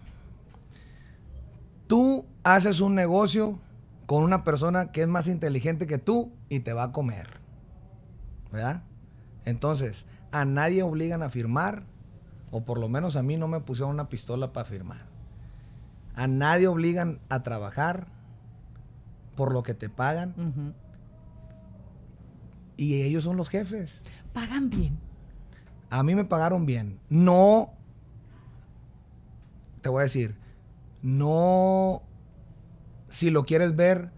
tú haces un negocio con una persona que es más inteligente que tú y te va a comer. ¿Verdad? Entonces, a nadie obligan a firmar, o por lo menos a mí no me pusieron una pistola para firmar. A nadie obligan a trabajar por lo que te pagan. Y ellos son los jefes. Pagan bien. A mí me pagaron bien. No, te voy a decir, no, si lo quieres ver,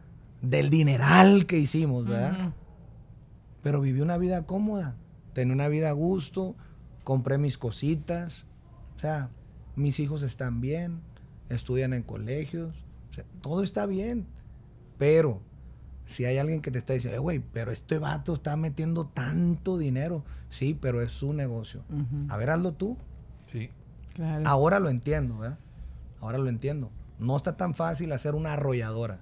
del dineral que hicimos, ¿verdad? Pero viví una vida cómoda, tenía una vida a gusto, compré mis cositas, o sea, mis hijos están bien, estudian en colegios, todo está bien, pero si hay alguien que te está diciendo, eh, güey, pero este vato está metiendo tanto dinero, sí, pero es su negocio. A ver, hazlo tú. Sí. Ahora lo entiendo, ¿verdad? Ahora lo entiendo. No está tan fácil hacer una arrolladora.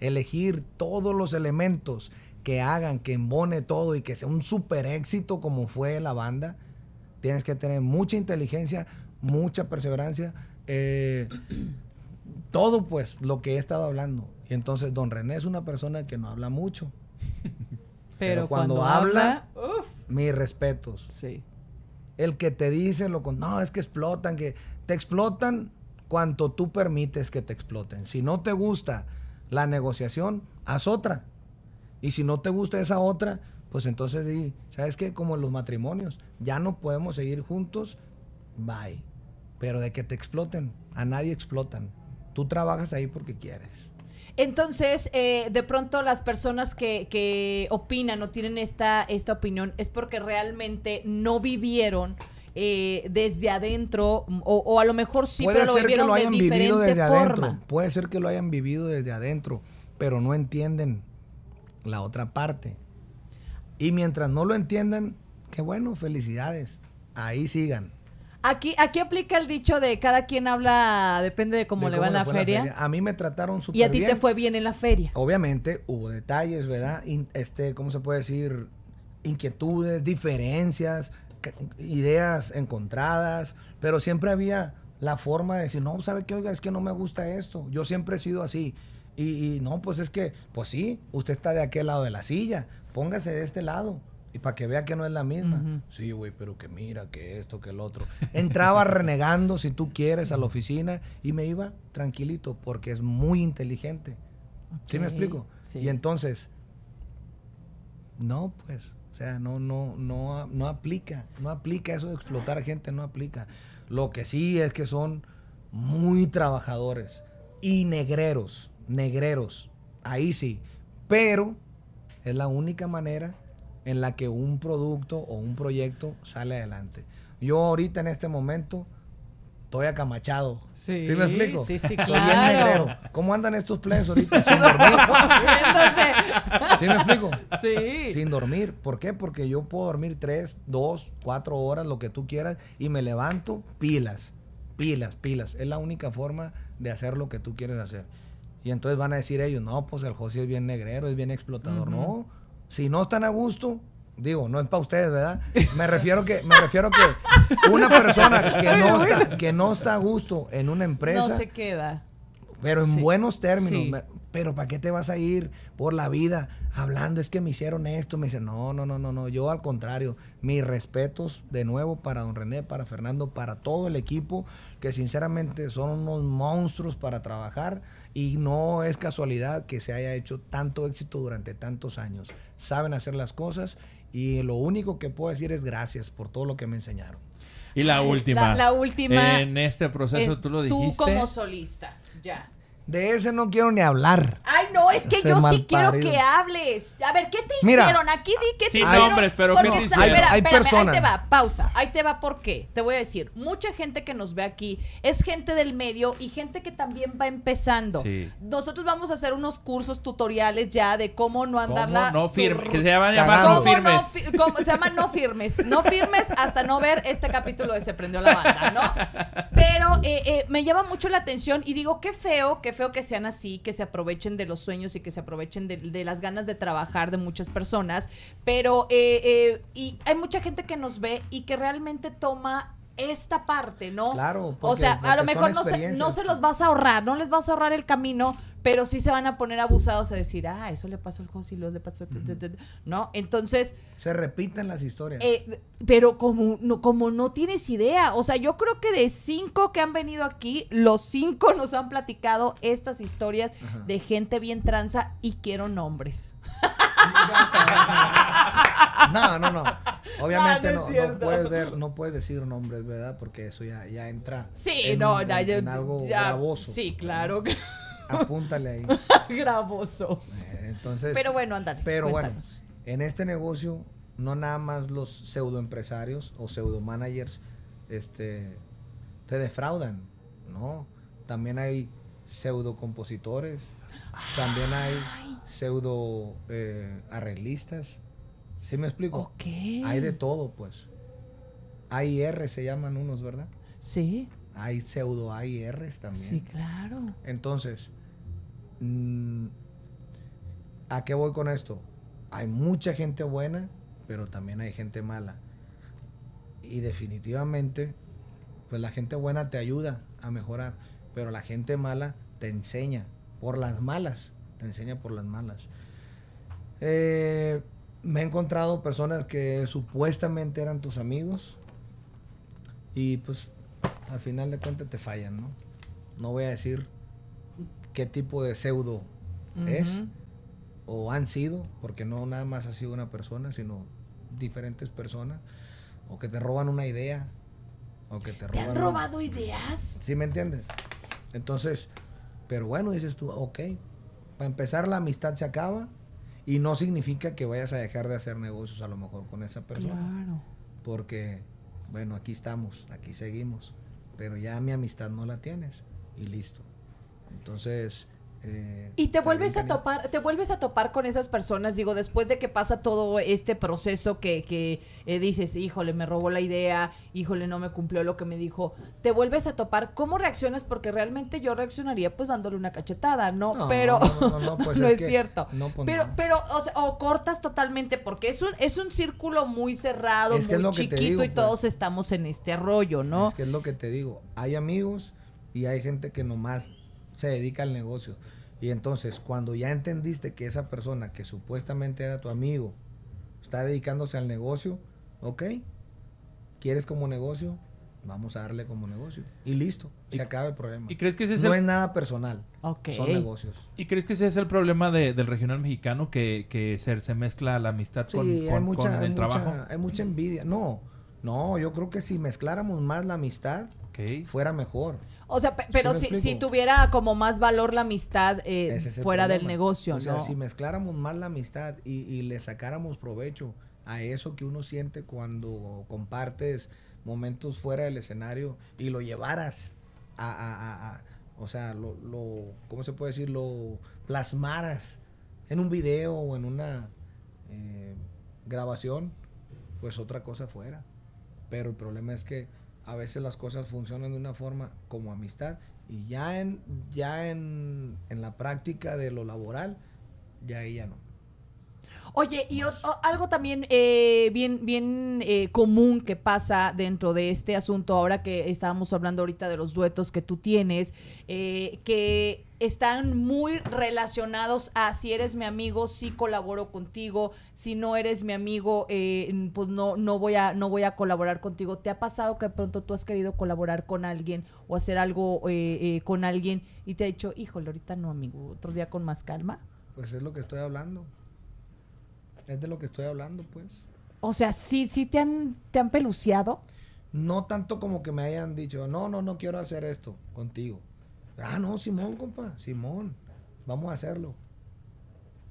Elegir todos los elementos que hagan, que embone todo y que sea un super éxito como fue la banda. Tienes que tener mucha inteligencia, mucha perseverancia, eh, [clears throat] todo pues lo que he estado hablando. Y entonces don René es una persona que no habla mucho. [laughs] Pero, cuando, habla, mis respetos. Sí. El que te dice, con no, es que explotan, que te explotan cuanto tú permites que te exploten. Si no te gusta la negociación, haz otra. Y si no te gusta esa otra, pues entonces di, ¿sabes qué? Como en los matrimonios, ya no podemos seguir juntos, bye. Pero de que te exploten, a nadie explotan. Tú trabajas ahí porque quieres. Entonces, eh, de pronto las personas que, que, opinan o tienen esta, esta opinión es porque realmente no vivieron eh, desde adentro o, a lo mejor sí, lo vivieron que lo hayan vivido desde adentro. Puede ser que lo hayan vivido desde adentro, pero no entienden la otra parte. Y mientras no lo entiendan, qué bueno, felicidades. Ahí sigan. Aquí, aquí aplica el dicho de cada quien habla, depende de cómo le va en la, feria. A mí me trataron súper bien. Y a ti te fue bien en la feria. Obviamente, hubo detalles, ¿verdad? este, ¿cómo se puede decir? Inquietudes, diferencias, ideas encontradas, pero siempre había la forma de decir, no, ¿sabe qué? Oiga, es que no me gusta esto. Yo siempre he sido así. Y, y no, pues es que, pues sí, usted está de aquel lado de la silla, póngase de este lado y para que vea que no es la misma. Sí, güey, pero que mira, que esto, que el otro. Entraba [laughs] renegando, si tú quieres, a la oficina y me iba tranquilito porque es muy inteligente. ¿Sí me explico? Y entonces, no, pues, o sea, no, no, no, no aplica. No aplica eso de explotar gente, no aplica. Lo que sí es que son muy trabajadores y negreros, negreros. Ahí sí. Pero es la única manera en la que un producto o un proyecto sale adelante. Yo ahorita en este momento estoy acamachado. Sí, me explico? Sí, sí, claro. Soy ¿Cómo andan estos planes ahorita? Sin dormir. [laughs] ¿Sí me explico? Sí. Sin dormir. ¿Por qué? Porque yo puedo dormir tres, dos, cuatro horas, lo que tú quieras, y me levanto pilas, pilas, pilas. Es la única forma de hacer lo que tú quieres hacer. Y entonces van a decir ellos, no, pues el José es bien negrero, es bien explotador. No, si no están a gusto, digo, no es para ustedes, ¿verdad? Me refiero que, me refiero que una persona que no está, que no está a gusto en una empresa. No se queda. Pero en buenos términos. Pero ¿para qué te vas a ir por la vida hablando? Es que me hicieron esto. Me dicen, no, no, no, no, no. Yo al contrario, mis respetos de nuevo para don René, para Fernando, para todo el equipo, que sinceramente son unos monstruos para trabajar y no es casualidad que se haya hecho tanto éxito durante tantos años. Saben hacer las cosas y lo único que puedo decir es gracias por todo lo que me enseñaron. Y la última. La, última. En este proceso tú lo dijiste. Tú como solista, ya. De ese no quiero ni hablar. Ay, no, es que yo sí quiero que hables. A ver, ¿qué te hicieron? Aquí di que sí, te hicieron. Sí, pero ¿qué te hicieron? Hay, Ahí te va, pausa. Ahí te va, ¿por qué? Te voy a decir. Mucha gente que nos ve aquí es gente del medio y gente que también va empezando. Sí. Nosotros vamos a hacer unos cursos tutoriales ya de cómo no andar la. No firmes. Que se llaman no firmes. No, se llaman no firmes. No firmes hasta no ver este capítulo de Se Prendió la Banda, ¿no? Pero eh, eh, me llama mucho la atención y digo, qué feo, qué feo que sean así, que se aprovechen de los sueños y que se aprovechen de, las ganas de trabajar de muchas personas, pero eh, eh, y hay mucha gente que nos ve y que realmente toma esta parte, ¿no? Claro. o sea, a lo mejor no se, no se los vas a ahorrar, no les vas a ahorrar el camino, pero sí se van a poner abusados a decir, ah, eso le pasó al José y luego le pasó, ¿no? Entonces... Se repiten las historias. Eh, pero como no, como no tienes idea, o sea, yo creo que de cinco que han venido aquí, los cinco nos han platicado estas historias de gente bien tranza y quiero nombres. [laughs] No, no, no. Obviamente ah, no, puedes ver, no puedes decir nombres, ¿verdad? Porque eso ya, ya entra. Sí, en, no, ya, algo Sí, claro. que... Apúntale ahí. [laughs] Graboso. Eh, entonces. Pero bueno, andate. Pero bueno, en este negocio, no nada más los pseudoempresarios o pseudo managers este, te defraudan, ¿no? También hay pseudo compositores, también hay pseudo eh, arreglistas. ¿Sí me explico? Hay de todo, pues. R se llaman unos, ¿verdad? Sí. Hay pseudo AIRs también. Sí, claro. Entonces, Mm, ¿A qué voy con esto? Hay mucha gente buena, pero también hay gente mala. Y definitivamente, pues la gente buena te ayuda a mejorar, pero la gente mala te enseña por las malas, te enseña por las malas. Eh, me he encontrado personas que supuestamente eran tus amigos y pues al final de cuentas te fallan, ¿no? No voy a decir qué tipo de pseudo es o han sido, porque no nada más ha sido una persona, sino diferentes personas, o que te roban una idea, o que te roban... ¿Te han robado ideas? ¿Sí me entiendes? Entonces, pero bueno, dices tú, ok, para empezar la amistad se acaba y no significa que vayas a dejar de hacer negocios a lo mejor con esa persona. Claro. Porque, bueno, aquí estamos, aquí seguimos, pero ya mi amistad no la tienes y listo. Entonces... Eh, y te vuelves a topar, te vuelves a topar con esas personas, digo, después de que pasa todo este proceso que, que eh, dices, híjole, me robó la idea, híjole, no me cumplió lo que me dijo, te vuelves a topar, ¿cómo reaccionas? Porque realmente yo reaccionaría pues dándole una cachetada, ¿no? pero no, no, [laughs] pues es, es cierto. Pues pero, pero, o, sea, o, cortas totalmente, porque es un, es un círculo muy cerrado, muy chiquito, y pues. todos estamos en este arroyo, ¿no? Es que es lo que te digo, hay amigos y hay gente que nomás se dedica al negocio. Y entonces, cuando ya entendiste que esa persona que supuestamente era tu amigo está dedicándose al negocio, ok, ¿quieres como negocio? Vamos a darle como negocio. Y listo, se y, acaba el problema. ¿Y crees que ese es no es nada personal. Okay. Son negocios. ¿Y crees que ese es el problema del regional mexicano que, que se, mezcla la amistad con, con, el trabajo? hay mucha envidia. No, no, yo creo que si mezcláramos más la amistad, fuera mejor. O sea, pero si, tuviera como más valor la amistad eh, fuera del negocio, o sea, si mezcláramos más la amistad y, le sacáramos provecho a eso que uno siente cuando compartes momentos fuera del escenario y lo llevaras a, o sea, lo, lo, ¿cómo se puede decir? Lo plasmaras en un video o en una eh, grabación, pues otra cosa fuera. Pero el problema es que a veces las cosas funcionan de una forma como amistad y ya en, ya en, la práctica de lo laboral, ya ahí ya no. Oye, y algo también eh, bien, bien eh, común que pasa dentro de este asunto, ahora que estábamos hablando ahorita de los duetos que tú tienes, eh, que están muy relacionados a si eres mi amigo, si colaboro contigo, si no eres mi amigo, pues no, no, voy a, no voy a colaborar contigo. ¿Te ha pasado que de pronto tú has querido colaborar con alguien o hacer algo con alguien y te ha dicho, híjole, ahorita no, amigo, otro día con más calma? Pues es lo que estoy hablando. Es de lo que estoy hablando, pues. O sea, sí, sí te han, te han peluciado. No tanto como que me hayan dicho, no, no, no quiero hacer esto contigo. Ah, no, Simón, compa, Simón, vamos a hacerlo.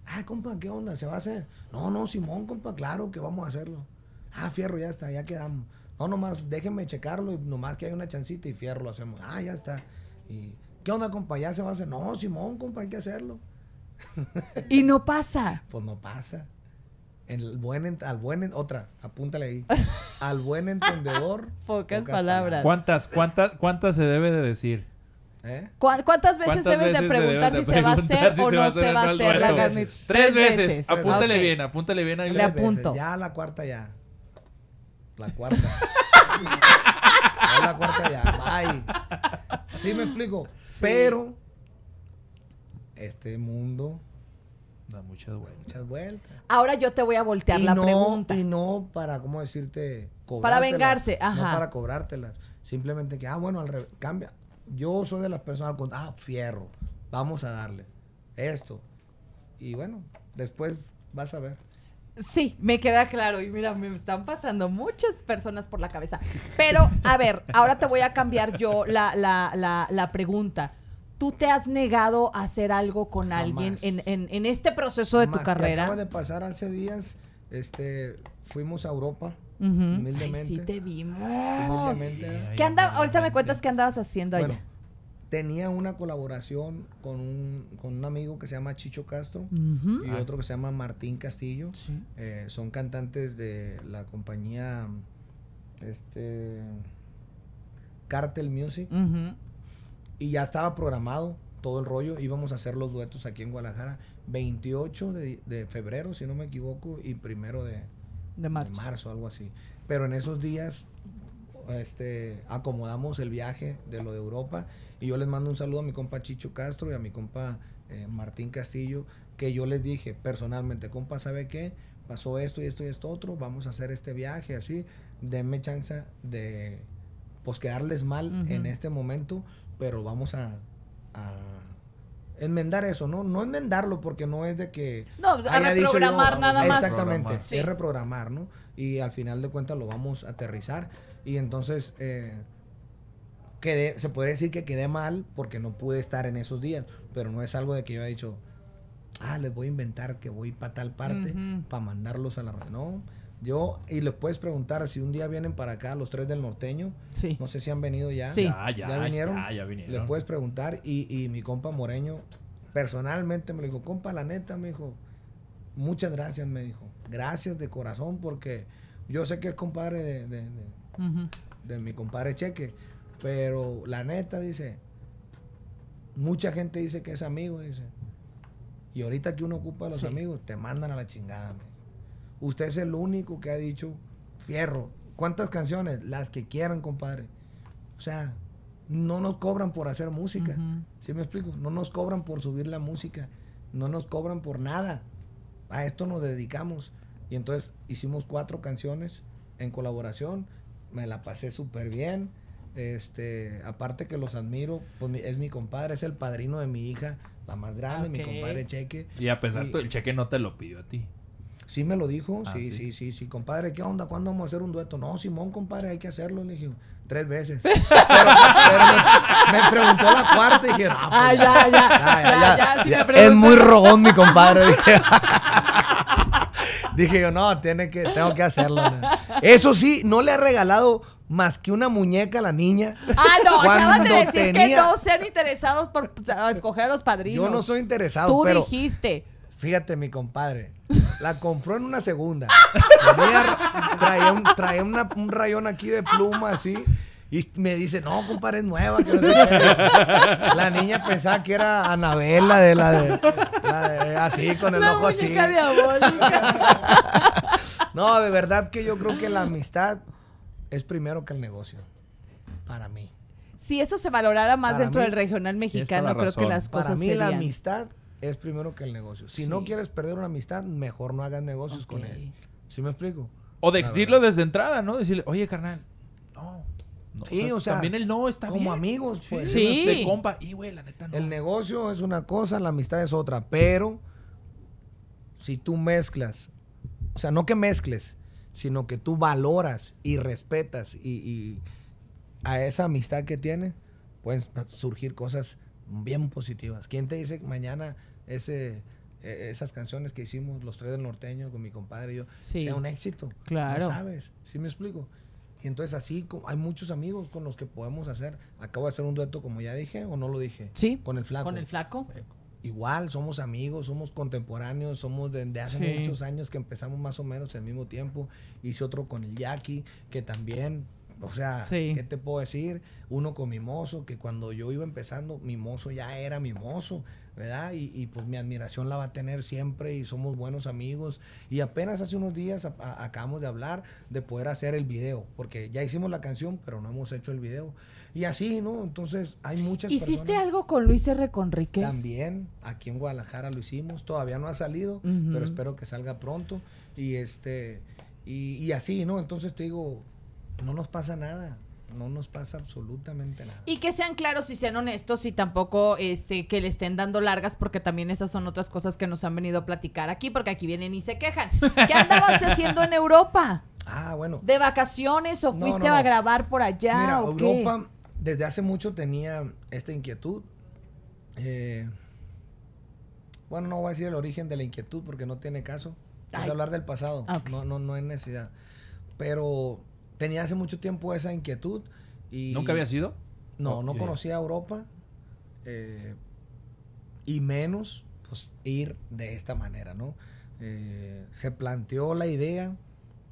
Ah, compa, ¿qué onda? ¿Se va a hacer? No, no, Simón, compa, claro que vamos a hacerlo. Ah, fierro, ya está, ya quedamos. No, nomás, déjenme checarlo y nomás que hay una chancita y fierro lo hacemos. Ah, ya está. Y, ¿Qué onda, compa? ¿Ya se va a hacer? No, Simón, compa, hay que hacerlo. [laughs] y no pasa. Pues no pasa. El buen al buen otra, apúntale ahí. [laughs] Al buen entendedor. [laughs] pocas, palabras. ¿Cuántas, cuántas, cuántas se debe de decir? ¿Eh? ¿Cuántas veces debes de preguntar si se va a hacer o no se va a hacer, la Tres, veces. Apúntale bien, apúntale bien. Ahí Le apunto. Ya la cuarta ya. La cuarta. [laughs] ya la cuarta ya. Bye. Así me explico. Pero este mundo muchas vueltas. Ahora yo te voy a voltear la pregunta. Y no para, ¿cómo decirte? Para vengarse, ajá. No para cobrártelas. Simplemente que, ah, bueno, al revés, cambia. Yo soy de las personas con, ah, fierro, vamos a darle esto. Y bueno, después vas a ver. Sí, me queda claro. Y mira, me están pasando muchas personas por la cabeza. Pero, a ver, ahora te voy a cambiar yo la, la, la, la pregunta tú te has negado a hacer algo con alguien en, en, este proceso de tu carrera. Acaba de pasar hace días, este, fuimos a Europa. Humildemente. sí te vimos. anda, ahorita me cuentas qué andabas haciendo bueno, Tenía una colaboración con un, amigo que se llama Chicho Castro y ah, otro que se llama Martín Castillo. Eh, son cantantes de la compañía este Cartel Music. Y ya estaba programado todo el rollo. Íbamos a hacer los duetos aquí en Guadalajara. 28 de, febrero, si no me equivoco, y primero de, marzo. marzo, algo así. Pero en esos días este, acomodamos el viaje de lo de Europa. Y yo les mando un saludo a mi compa Chicho Castro y a mi compa eh, Martín Castillo, que yo les dije personalmente, compa, ¿sabe qué? Pasó esto y esto y esto otro, vamos a hacer este viaje así, denme chance de pues quedarles mal en este momento pero vamos a, enmendar eso, ¿no? No enmendarlo porque no es de que... No, a reprogramar nada más. Exactamente, es reprogramar, ¿no? Y al final de cuentas lo vamos a aterrizar. Y entonces eh, se puede decir que quedé mal porque no pude estar en esos días, pero no es algo de que yo haya dicho, ah, les voy a inventar que voy para tal parte para mandarlos a la... No, yo, y le puedes preguntar si un día vienen para acá los tres del norteño. Sí. No sé si han venido ya. Sí. Ya, vinieron? le puedes preguntar. Y, mi compa Moreño personalmente me dijo, compa, la neta, me dijo, muchas gracias, me dijo. Gracias de corazón porque yo sé que es compadre de, mi compadre Cheque, pero la neta dice, mucha gente dice que es amigo, dice. Y ahorita que uno ocupa a los amigos, te mandan a la chingada, me Usted es el único que ha dicho, fierro, ¿cuántas canciones? Las que quieran, compadre. O sea, no nos cobran por hacer música. ¿Sí me explico? No nos cobran por subir la música. No nos cobran por nada. A esto nos dedicamos. Y entonces hicimos cuatro canciones en colaboración. Me la pasé súper bien. Este, aparte que los admiro, pues es mi compadre, es el padrino de mi hija, la más grande, mi compadre Cheque. Y a pesar de todo, el Cheque no te lo pidió a ti. Sí me lo dijo, ah, sí, sí, sí, sí, compadre, ¿qué onda? ¿Cuándo vamos a hacer un dueto? No, Simón, compadre, hay que hacerlo, le dije, tres veces. [laughs] Pero, me, preguntó la cuarta y dije, ah, pues ah ya, ya, ya, es muy rogón mi compadre. [laughs] Dije, yo, no, tiene que, tengo que hacerlo. Eso sí, no le ha regalado más que una muñeca a la niña. Ah, no, acabas de decir que todos sean interesados por escoger a los padrinos. Yo no soy interesado, Tú dijiste. Fíjate, mi compadre, la compró en una segunda. Trae traía, un, traía un rayón aquí de pluma así. Y me dice, no, compadre, es nueva. La niña pensaba que era Anabela de la de, así, con el ojo así. Diabólica. [laughs] no, de verdad que yo creo que la amistad es primero que el negocio. Para mí. Si eso se valorara más dentro del regional mexicano, creo que las cosas. Para mí, la amistad es primero que el negocio. Si no quieres perder una amistad, mejor no hagas negocios con él. ¿Sí me explico? O decirlo desde entrada, ¿no? Decirle, oye, carnal, no. sí, o sea, también el no está como amigos, pues. Sí. De compa. Y, güey, la neta no. El negocio es una cosa, la amistad es otra. Pero si tú mezclas, o sea, no que mezcles, sino que tú valoras y respetas y, a esa amistad que tienes, pueden surgir cosas bien positivas. ¿Quién te dice mañana ese e, esas canciones que hicimos los tres del norteño con mi compadre y yo sí. sea un éxito. Claro. ¿Sabes? ¿Sí me explico? Y entonces así hay muchos amigos con los que podemos hacer. Acabo de hacer un dueto, como ya dije, o no lo dije. Sí. Con el flaco. Con el flaco. Eh, igual, somos amigos, somos contemporáneos, somos desde de hace muchos años que empezamos más o menos al mismo tiempo. Hice otro con el Jackie, que también o sea, ¿qué te puedo decir? Uno con Mimoso, que cuando yo iba empezando, Mimoso ya era Mimoso. ¿verdad? Y, pues mi admiración la va a tener siempre y somos buenos amigos. Y apenas hace unos días acabamos de hablar de poder hacer el video, porque ya hicimos la canción, pero no hemos hecho el video. Y así, ¿no? Entonces hay muchas... ¿Hiciste algo con Luis R. Conríquez? También, aquí en Guadalajara lo hicimos, todavía no ha salido, pero espero que salga pronto. Y este, y, y así, ¿no? Entonces te digo, no nos pasa nada no nos pasa absolutamente nada. Y que sean claros y sean honestos y tampoco este que le estén dando largas porque también esas son otras cosas que nos han venido a platicar aquí porque aquí vienen y se quejan. ¿Qué andabas [laughs] haciendo en Europa? Ah, bueno. ¿De vacaciones o fuiste a grabar por allá? Mira, Europa desde hace mucho tenía esta inquietud. Eh, bueno, no voy a decir el origen de la inquietud porque no tiene caso. Es hablar del pasado. Ah, no, no, no es necesidad. Pero tenía hace mucho tiempo esa inquietud. Y ¿Nunca había sido? No, no, conocía Europa. Eh, y menos pues, ir de esta manera, ¿no? Eh, se planteó la idea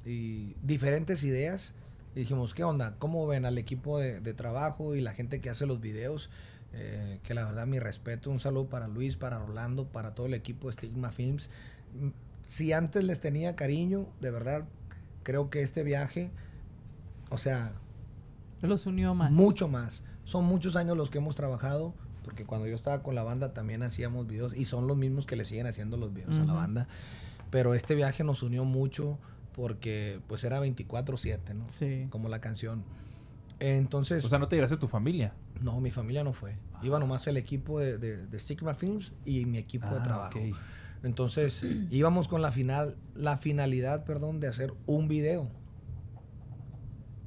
y diferentes ideas. Y dijimos, ¿qué onda? ¿Cómo ven al equipo de, trabajo y la gente que hace los videos? Eh, que la verdad mi respeto, un saludo para Luis, para Orlando, para todo el equipo de Stigma Films. Mm, si antes les tenía cariño, de verdad creo que este viaje o sea... Los unió más. Mucho más. Son muchos años los que hemos trabajado, porque cuando yo estaba con la banda también hacíamos videos, y son los mismos que le siguen haciendo los videos a la banda. Pero este viaje nos unió mucho porque pues era 24/7, ¿no? Sí. Como la canción. Entonces... O sea, ¿no te llegaste a tu familia? No, mi familia no fue. Ah. Iba nomás el equipo de, Stigma Films y mi equipo de ah, trabajo. Entonces, íbamos con la final, la finalidad, perdón, de hacer un video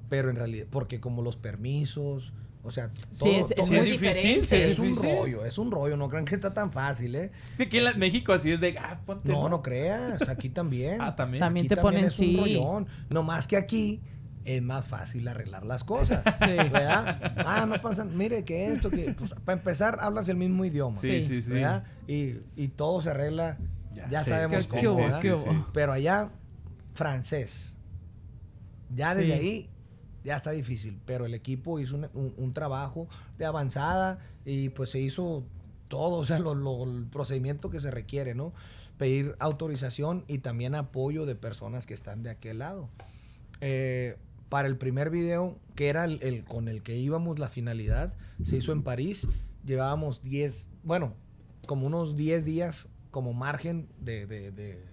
pero en realidad, porque como los permisos, o sea, todo, es, todo difícil, es, un rollo, es un rollo. No crean que está tan fácil, ¿eh? Es que aquí en México así es de. Ah, no, no, creas. Aquí también. [laughs] Ah, también. También te también ponen es Un rollón. No más que aquí es más fácil arreglar las cosas. [laughs] Sí. ¿Verdad? Ah, no pasa. Mire, que esto, que. Pues, para empezar, hablas el mismo idioma. Sí, sí, sí. ¿verdad? Y, y todo se arregla. Ya, sabemos cómo. Pero allá, francés. Ya desde ahí ya está difícil, pero el equipo hizo un, trabajo de avanzada y pues se hizo todo, o sea, el procedimiento que se requiere, ¿no? Pedir autorización y también apoyo de personas que están de aquel lado. Eh, para el primer video, que era el, con el que íbamos la finalidad, se hizo en París, llevábamos 10, bueno, como unos 10 días como margen de, de, de,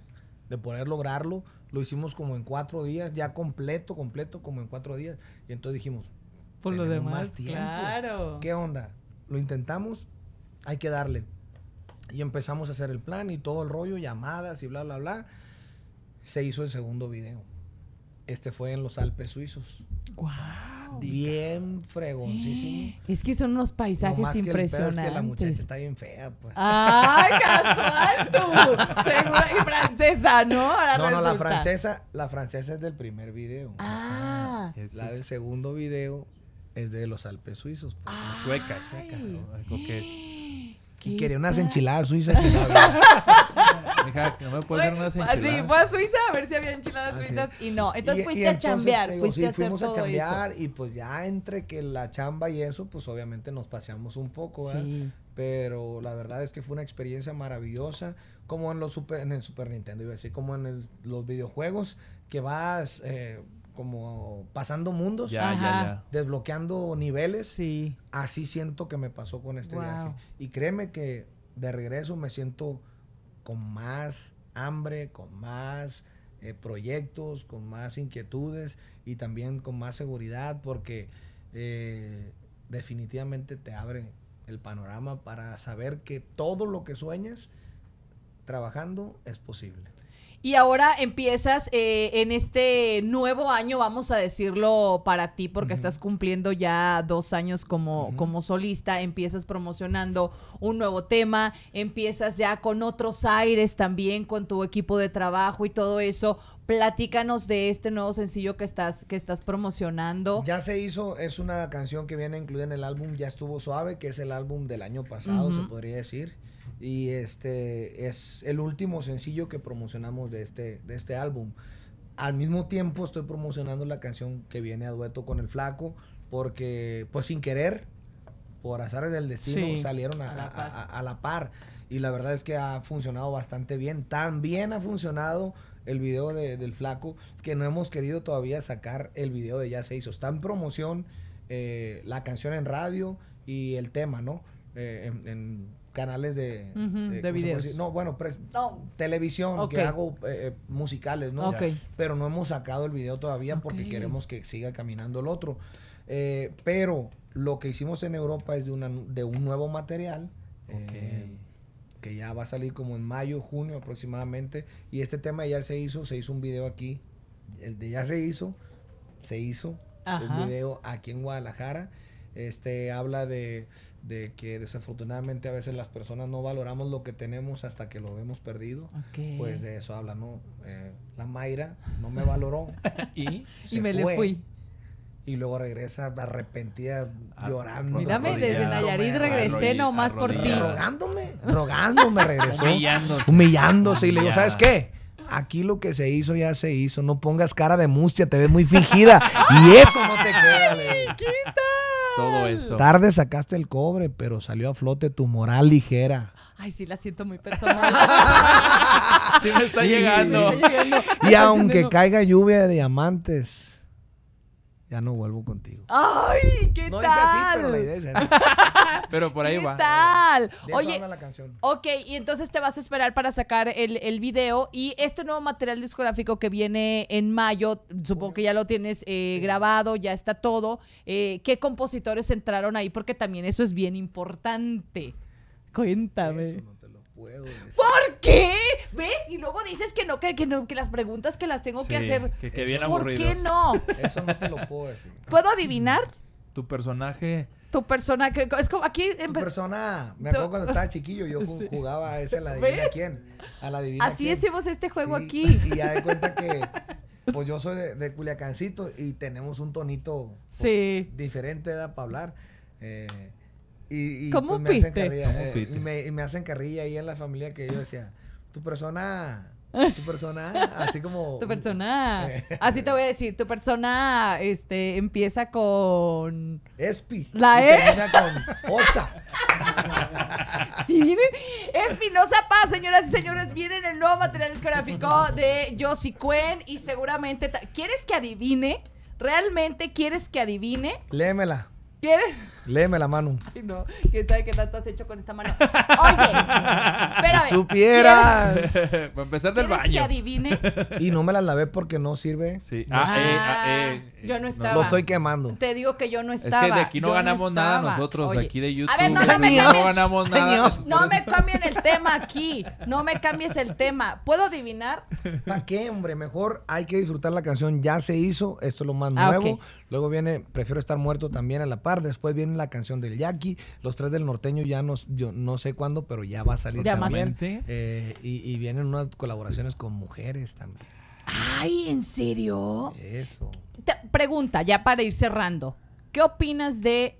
de poder lograrlo, lo hicimos como en cuatro días, ya completo, completo, como en cuatro días. Y entonces dijimos, por lo demás, claro. ¿Qué onda? Lo intentamos, hay que darle. Y empezamos a hacer el plan y todo el rollo, llamadas y bla, bla, bla. Se hizo el segundo video. Este fue en los Alpes suizos. ¡Guau! Bien fregoncísimo. Eh, es que son unos paisajes más impresionantes. Que es que la muchacha está bien fea, pues. ¡Ay, casual tú! [laughs] Segura y francesa, ¿no? no, no, la francesa, la francesa es del primer video. Ah. ah este la del segundo video es de los Alpes suizos. Pues. Sueca, sueca. ¿no? Algo que es. Y quería unas enchiladas suizas. [laughs] no me hacer una Así, fue a Suiza a ver si había enchiladas ah, suizas y no. Entonces e- fuiste a chambear, fuiste a hacer fuimos todo a chambear eso. y pues ya entre que la chamba y eso, pues obviamente nos paseamos un poco, Pero la verdad es que fue una experiencia maravillosa, como en los super, en el Super Nintendo, iba a decir, como en los videojuegos, que vas eh, como pasando mundos, desbloqueando niveles. Sí. Así siento que me pasó con este viaje. Y créeme que de regreso me siento con más hambre, con más eh, proyectos, con más inquietudes y también con más seguridad porque eh, definitivamente te abre el panorama para saber que todo lo que sueñas trabajando es posible. Y ahora empiezas eh, en este nuevo año, vamos a decirlo para ti, porque estás cumpliendo ya dos años como, como solista, empiezas promocionando un nuevo tema, empiezas ya con otros aires también, con tu equipo de trabajo y todo eso. Platícanos de este nuevo sencillo que estás, que estás promocionando. Ya se hizo, es una canción que viene incluida en el álbum Ya estuvo suave, que es el álbum del año pasado, se podría decir. Y este es el último sencillo que promocionamos de este, de este álbum. Al mismo tiempo estoy promocionando la canción que viene a dueto con el flaco, porque pues sin querer, por azares del destino, salieron a, la par. Y la verdad es que ha funcionado bastante bien. También ha funcionado el video del flaco, que no hemos querido todavía sacar el video de Ya se hizo. Está en promoción eh, la canción en radio y el tema, ¿no? Eh, en canales de, videos. No, bueno, televisión, que hago eh, musicales, ¿no? Pero no hemos sacado el video todavía porque queremos que siga caminando el otro. Eh, pero lo que hicimos en Europa es de, una, de un nuevo material. Eh, que ya va a salir como en mayo, junio aproximadamente. Y este tema ya se hizo, se hizo un video aquí. El de ya se hizo, se hizo Ajá. un video aquí en Guadalajara. Este habla de de que desafortunadamente a veces las personas no valoramos lo que tenemos hasta que lo vemos perdido. Pues de eso habla, ¿no? Eh, la Mayra no me valoró [laughs] y, se y me fue. le fui. Y luego regresa arrepentida, ah, llorando. Mírame, desde Nayarit regresé nomás por ti. Rogándome, rogándome regresó. Humillándose. Humillándose. Y le digo, ¿sabes qué? Aquí lo que se hizo ya se hizo. No pongas cara de mustia, te ves muy fingida. y eso no te queda. Todo eso. Tarde sacaste el cobre, pero salió a flote tu moral ligera. Ay, sí, la siento muy personal. [laughs] Sí, me está llegando. Y aunque caiga lluvia de diamantes, ya no vuelvo contigo. ¡Ay! ¿Qué tal? No dice así, pero la idea es [laughs] pero por ahí va. ¿Qué tal? Oye, Ok, y entonces te vas a esperar para sacar el, el, video y este nuevo material discográfico que viene en mayo, supongo que ya lo tienes eh, grabado, ya está todo. Eh, ¿Qué compositores entraron ahí? Porque también eso es bien importante. Cuéntame. ¿Por qué? ¿Ves? Y luego dices que no, que, que, las preguntas que las tengo que hacer. Que, que bien ¿Por qué no? Eso no te lo puedo decir. ¿Puedo adivinar? Tu personaje tu persona es como aquí tu persona me acuerdo cuando estaba chiquillo yo [laughs] jugaba a ese [laughs] a la Divina quién a la divina. así decimos este juego aquí y ya de [laughs] cuenta que pues yo soy de, de Culiacancito y tenemos un tonito pues, sí. diferente para hablar eh, y, pues me hacen carrilla, eh, y, me, hacen carrilla ahí en la familia que yo decía, tu persona tu persona, así como... [laughs] Tu persona. [laughs] así te voy a decir, tu persona este, empieza con... Espi. La E. Termina con Osa. Si [laughs] viene... Espi, no Paz, señoras y señores, viene el nuevo material discográfico de Josie Cuen y seguramente... ¿Quieres que adivine? ¿Realmente quieres que adivine? Léemela. ¿Quieres? Léeme la mano. Ay, no. ¿Quién sabe qué tanto has hecho con esta mano? [laughs] Oye, espérame. Supieras. Para empezar del baño. que adivine? Y no me la lavé porque no sirve. Sí. Ah, ah, eh, ah, eh, eh yo no estaba. Lo estoy quemando. Te digo que yo no estaba. Es que de aquí no ganamos nada nosotros, aquí de YouTube. A ver, no, no me ganamos nada. No me cambien el tema aquí. No me cambies el tema. ¿Puedo adivinar? ¿Para qué, hombre? Mejor hay que disfrutar la canción. Ya se hizo. Esto es lo más ah, nuevo. Luego viene Prefiero estar muerto también a la par. Después viene la canción del Yaqui. Los tres del norteño ya no, yo no sé cuándo, pero ya va a salir también. Eh, y, vienen unas colaboraciones con mujeres también. Ay, ¿en serio? Eso. pregunta, ya para ir cerrando. ¿Qué opinas de,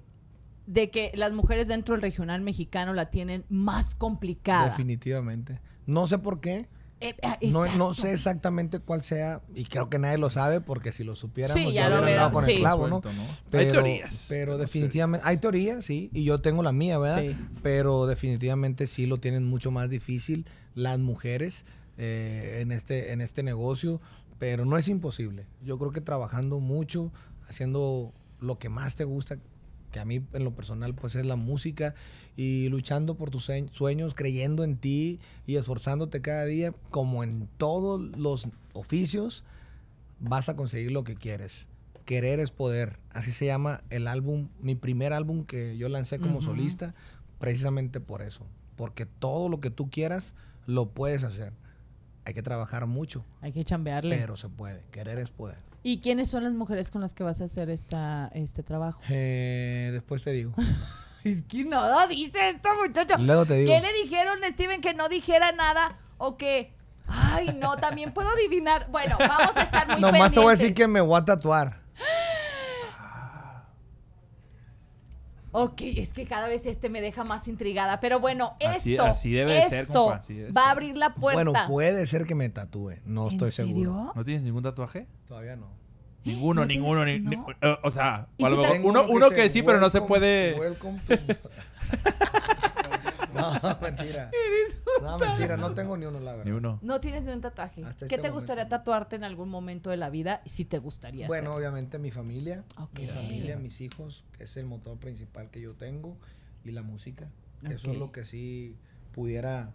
de que las mujeres dentro del regional mexicano la tienen más complicada? Definitivamente. No sé por qué. Eh, ah, no, no, sé exactamente cuál sea, y creo que nadie lo sabe, porque si lo supiéramos ya, lo con el clavo, ¿no? Pero, hay teorías. Pero definitivamente, hay teorías, sí, y yo tengo la mía, ¿verdad? Sí. Pero definitivamente sí lo tienen mucho más difícil las mujeres eh, en, este, en este negocio, pero no es imposible. Yo creo que trabajando mucho, haciendo lo que más te gusta, que a mí en lo personal pues es la música y luchando por tus sueños, creyendo en ti y esforzándote cada día, como en todos los oficios, vas a conseguir lo que quieres. Querer es poder. Así se llama el álbum, mi primer álbum que yo lancé como solista, precisamente por eso. Porque todo lo que tú quieras lo puedes hacer. Hay que trabajar mucho. Hay que chambearle. Pero se puede. Querer es poder. ¿Y quiénes son las mujeres con las que vas a hacer esta, este trabajo? Eh, después te digo. [laughs] es que no dice esto, muchacho. Luego te digo. ¿Qué le dijeron Steven que no dijera nada o que Ay, no, también puedo adivinar. Bueno, vamos a estar muy bien. [laughs] Nomás te voy a decir que me voy a tatuar. [laughs] Ok, es que cada vez este me deja más intrigada. Pero bueno, esto, así, debe ser, va a abrir la puerta. Bueno, puede ser que me tatúe, no estoy seguro. ¿No tienes ningún tatuaje? Todavía no. Ninguno, ninguno, o sea, uno, uno, que, sí, pero no se puede. [laughs] [laughs] No, mentira. no, mentira, no tengo ni uno, la Ni uno. No tienes ni un tatuaje. Este ¿Qué te gustaría tatuarte en algún momento de la vida? Y si te gustaría. Bueno, obviamente mi familia. Mi familia, mis hijos, que es el motor principal que yo tengo. Y la música. Eso es lo que sí pudiera.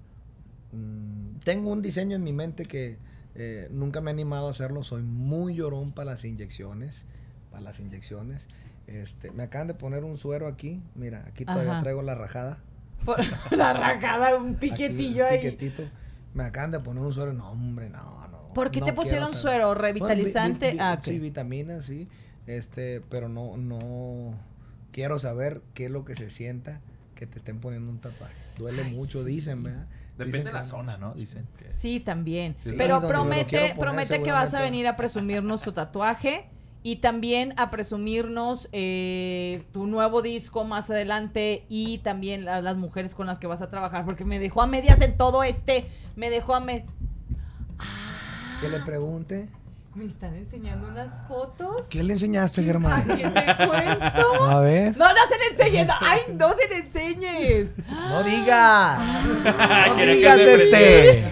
Mm, tengo un diseño en mi mente que eh, nunca me he animado a hacerlo. Soy muy llorón para las inyecciones. Para las inyecciones. Este, me acaban de poner un suero aquí. Mira, aquí todavía traigo la rajada. Por [laughs] la arrancada, un piquetillo ahí. Me acaban de poner un suero. No, hombre, no, no. ¿Por qué te pusieron suero? ¿Revitalizante? Ah, sí, vitaminas, sí. Este, pero no, no. Quiero saber qué es lo que se sienta que te estén poniendo un tatuaje. Duele mucho, dicen, ¿verdad? Depende de la zona, ¿no? Dicen. Sí, también. Pero promete, promete que vas a venir a presumirnos tu tatuaje y también a presumirnos eh, tu nuevo disco más adelante y también las mujeres con las que vas a trabajar, porque me dejó a medias en todo este, me dejó a medias. que le ah. pregunte. Me están enseñando unas fotos. ¿Qué le enseñaste, Germán? ¿A qué te cuento? A ver. No, no se le enseñe! Ay, no se le enseñes. No digas. Ah. no digas de este.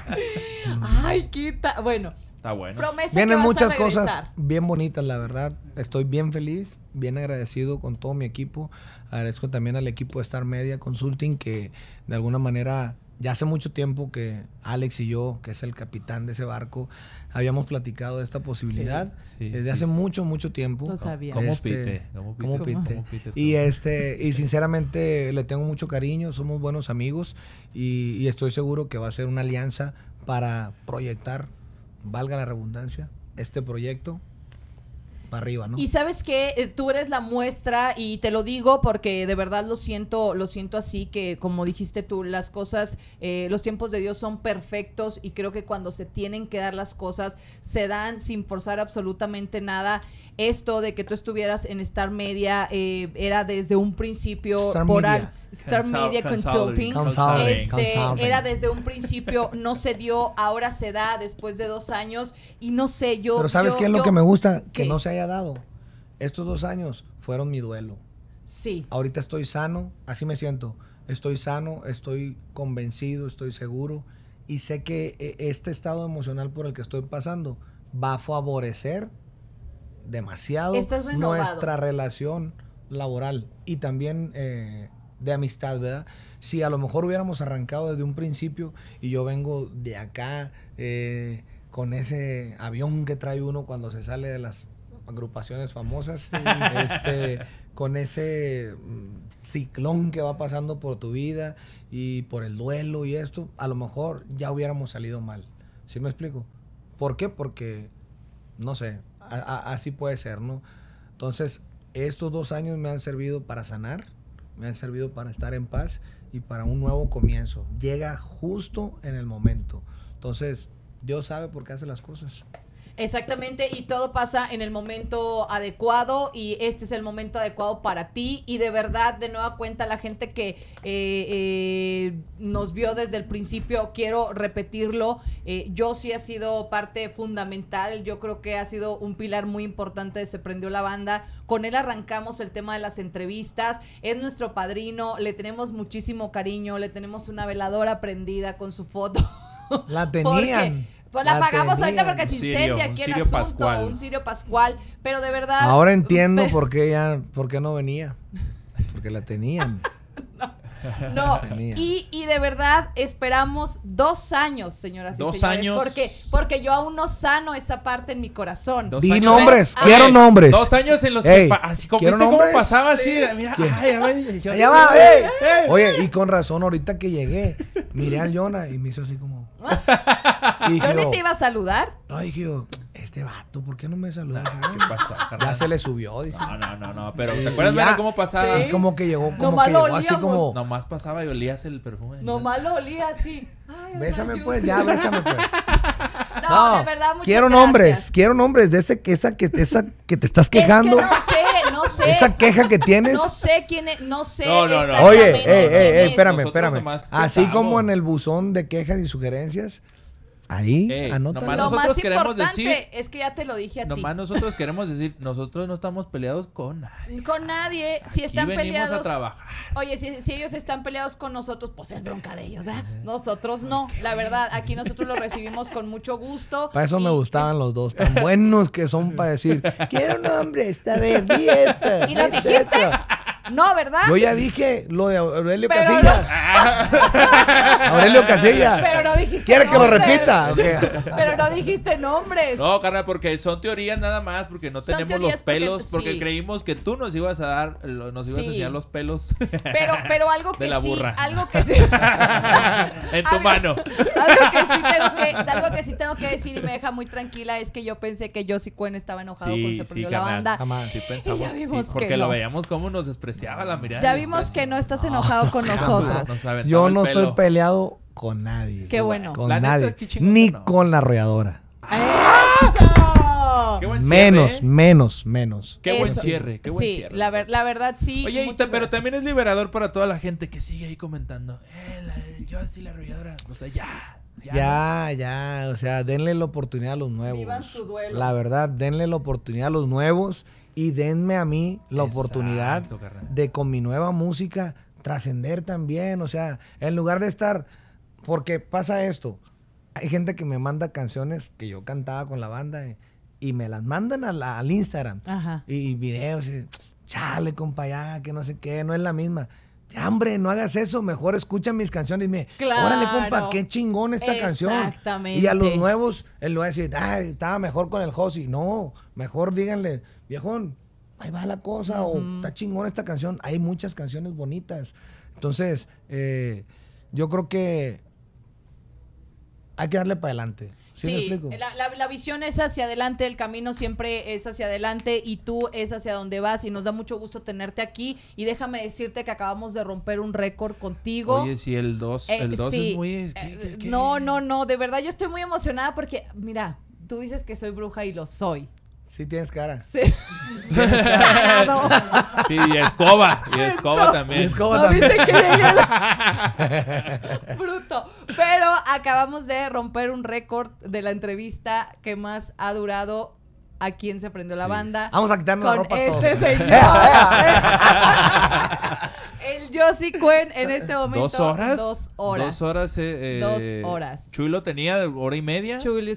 [laughs] Ay, quita. Bueno. Está bueno. Vienen muchas cosas bien bonitas, la verdad. Estoy bien feliz, bien agradecido con todo mi equipo. Agradezco también al equipo de Star Media Consulting que de alguna manera ya hace mucho tiempo que Alex y yo, que es el capitán de ese barco, habíamos platicado de esta posibilidad desde hace mucho, mucho tiempo. Este, como pite? Y, este, y sinceramente le tengo mucho cariño, somos buenos amigos y, y estoy seguro que va a ser una alianza para proyectar valga la redundancia, este proyecto para arriba, ¿no? Y sabes que eh, tú eres la muestra y te lo digo porque de verdad lo siento, lo siento así que como dijiste tú, las cosas, eh, los tiempos de Dios son perfectos y creo que cuando se tienen que dar las cosas se dan sin forzar absolutamente nada. Esto de que tú estuvieras en estar Media eh, era desde un principio moral Star Media Consulting. Este, era desde un principio, [laughs] no se dio, ahora se da después de dos años y no sé, yo... Pero ¿sabes qué es lo que me gusta? Que no se haya dado. Estos dos años fueron mi duelo. Sí. Ahorita estoy sano, así me siento. Estoy sano, estoy convencido, estoy seguro y sé que eh, este estado emocional por el que estoy pasando va a favorecer demasiado nuestra relación laboral y también eh, de amistad, ¿verdad? Si a lo mejor hubiéramos arrancado desde un principio y yo vengo de acá eh, con ese avión que trae uno cuando se sale de las agrupaciones famosas, [laughs] este, con ese mm, ciclón que va pasando por tu vida y por el duelo y esto, a lo mejor ya hubiéramos salido mal. ¿Sí me explico? ¿Por qué? Porque, no sé, así puede ser, ¿no? Entonces, estos dos años me han servido para sanar, me han servido para estar en paz y para un nuevo comienzo. Llega justo en el momento. Entonces, Dios sabe por qué hace las cosas. Exactamente, y todo pasa en el momento adecuado y este es el momento adecuado para ti y de verdad, de nueva cuenta, la gente que eh, eh, nos vio desde el principio, quiero repetirlo, eh, yo sí ha sido parte fundamental, yo creo que ha sido un pilar muy importante Se Prendió la Banda, con él arrancamos el tema de las entrevistas, es nuestro padrino, le tenemos muchísimo cariño, le tenemos una veladora prendida con su foto. La [laughs] tenían. Pues la, pagamos ahorita porque se incendia aquí el asunto, Pascual. un Sirio Pascual, pero de verdad... Ahora entiendo [laughs] por qué ya, no venía, porque la tenían. [laughs] No, y, de verdad esperamos dos años, señoras dos y señores. Años. Porque, porque yo aún no sano esa parte en mi corazón. Dos Di nombres, quiero nombres. Dos años en los que así como, cómo pasaba así. Mira, ya va, Oye, y con razón, ahorita que llegué, miré a Yona y me hizo así como. [laughs] yo ni te iba a saludar. No, dije yo, este vato, ¿por qué no me saluda? Ah, ¿Qué pasa? Ya se le subió, No, no, no, no. Pero ¿te acuerdas ver cómo pasaba? Como que llegó, como Nomás que llegó así como. Nomás pasaba y olías el perfume. Nomás lo olía así. Ay, bésame pues, ya, bésame pues. [laughs] No, de verdad, muchas Quiero nombres, quiero nombres de ese, esa, que, esa que te estás quejando. Es no sé no sé. Esa queja que tienes. No sé quién es, no sé. No, Oye, eh, eh, espérame, espérame. Así como en el buzón de quejas y sugerencias, Ahí, lo más queremos importante decir, es que ya te lo dije a ti. Nomás nosotros queremos decir, nosotros no estamos peleados con nadie. Con nadie. si están peleados. Oye, si, ellos están peleados con nosotros, pues es bronca de ellos, ¿verdad? Nosotros no. La verdad, aquí nosotros los recibimos con mucho gusto. Para eso me gustaban los dos, tan buenos que son para decir, quiero un hombre, esta vez, y Y dijiste. No, ¿verdad? Yo ya dije lo de Aurelio Casilla. Casillas. [laughs] Aurelio Casillas. Pero no dijiste ¿Quieres que lo repita? Okay. Pero no dijiste nombres. No, carnal, porque son teorías nada más, porque no tenemos los pelos, porque, creímos que tú nos ibas a dar, nos ibas a enseñar los pelos. Pero, pero algo [laughs] que sí, algo que [laughs] sí. en tu mano. Algo que, sí tengo que, algo que sí tengo que decir y me deja muy tranquila es que yo pensé que Josie Cuen estaba enojado Con se perdió la banda. Jamás. Sí, pensamos, porque lo veíamos como nos expresamos ya vimos que no estás enojado con nosotros. Yo no estoy peleado con nadie. Qué bueno. Con nadie. Ni con la arrolladora. menos, ¿eh? menos, menos. Qué buen cierre, sí, La, verdad sí. Oye, pero también es liberador para toda la gente que sigue ahí comentando. Eh, yo así la arrolladora. O sea, ya. Ya, ya, o sea, denle la oportunidad a los nuevos. Vivan su duelo. La verdad, denle la oportunidad a los nuevos y denme a mí la oportunidad de con mi nueva música trascender también. O sea, en lugar de estar, porque pasa esto, hay gente que me manda canciones que yo cantaba con la banda eh, y, me las mandan al Instagram Ajá. Y, videos. Chale, compa, ya, que no sé qué, no es la misma hombre, no hagas eso, mejor escucha mis canciones y me, claro, órale, compa, qué chingón esta canción. Exactamente. Y a los nuevos, él lo va a decir, ay, estaba mejor con el Josi. No, mejor díganle, viejón, ahí va la cosa, o está chingón esta canción. Hay muchas canciones bonitas. Entonces, eh, yo creo que hay que darle para adelante. Sí, La, visión es hacia adelante, el camino siempre es hacia adelante y tú es hacia donde vas y nos da mucho gusto tenerte aquí y déjame decirte que acabamos de romper un récord contigo. Oye, eh, sí, el 2, el es muy... Eh, no, no, no, de verdad yo estoy muy emocionada porque, mira, tú dices que soy bruja y lo soy. Si tienes cara. [laughs] [laughs] Sí. y escoba. Y escoba también. Y escoba también. [laughs] Bruto. Pero acabamos de romper un récord de la entrevista que más ha durado a quien se prendió la banda. Vamos a quitarme la ropa. Con este todo. señor. Josie Cuen en este momento. ¿Dos horas? Dos horas. horas. Eh, eh horas. Chuy lo tenía hora y media. Chuy,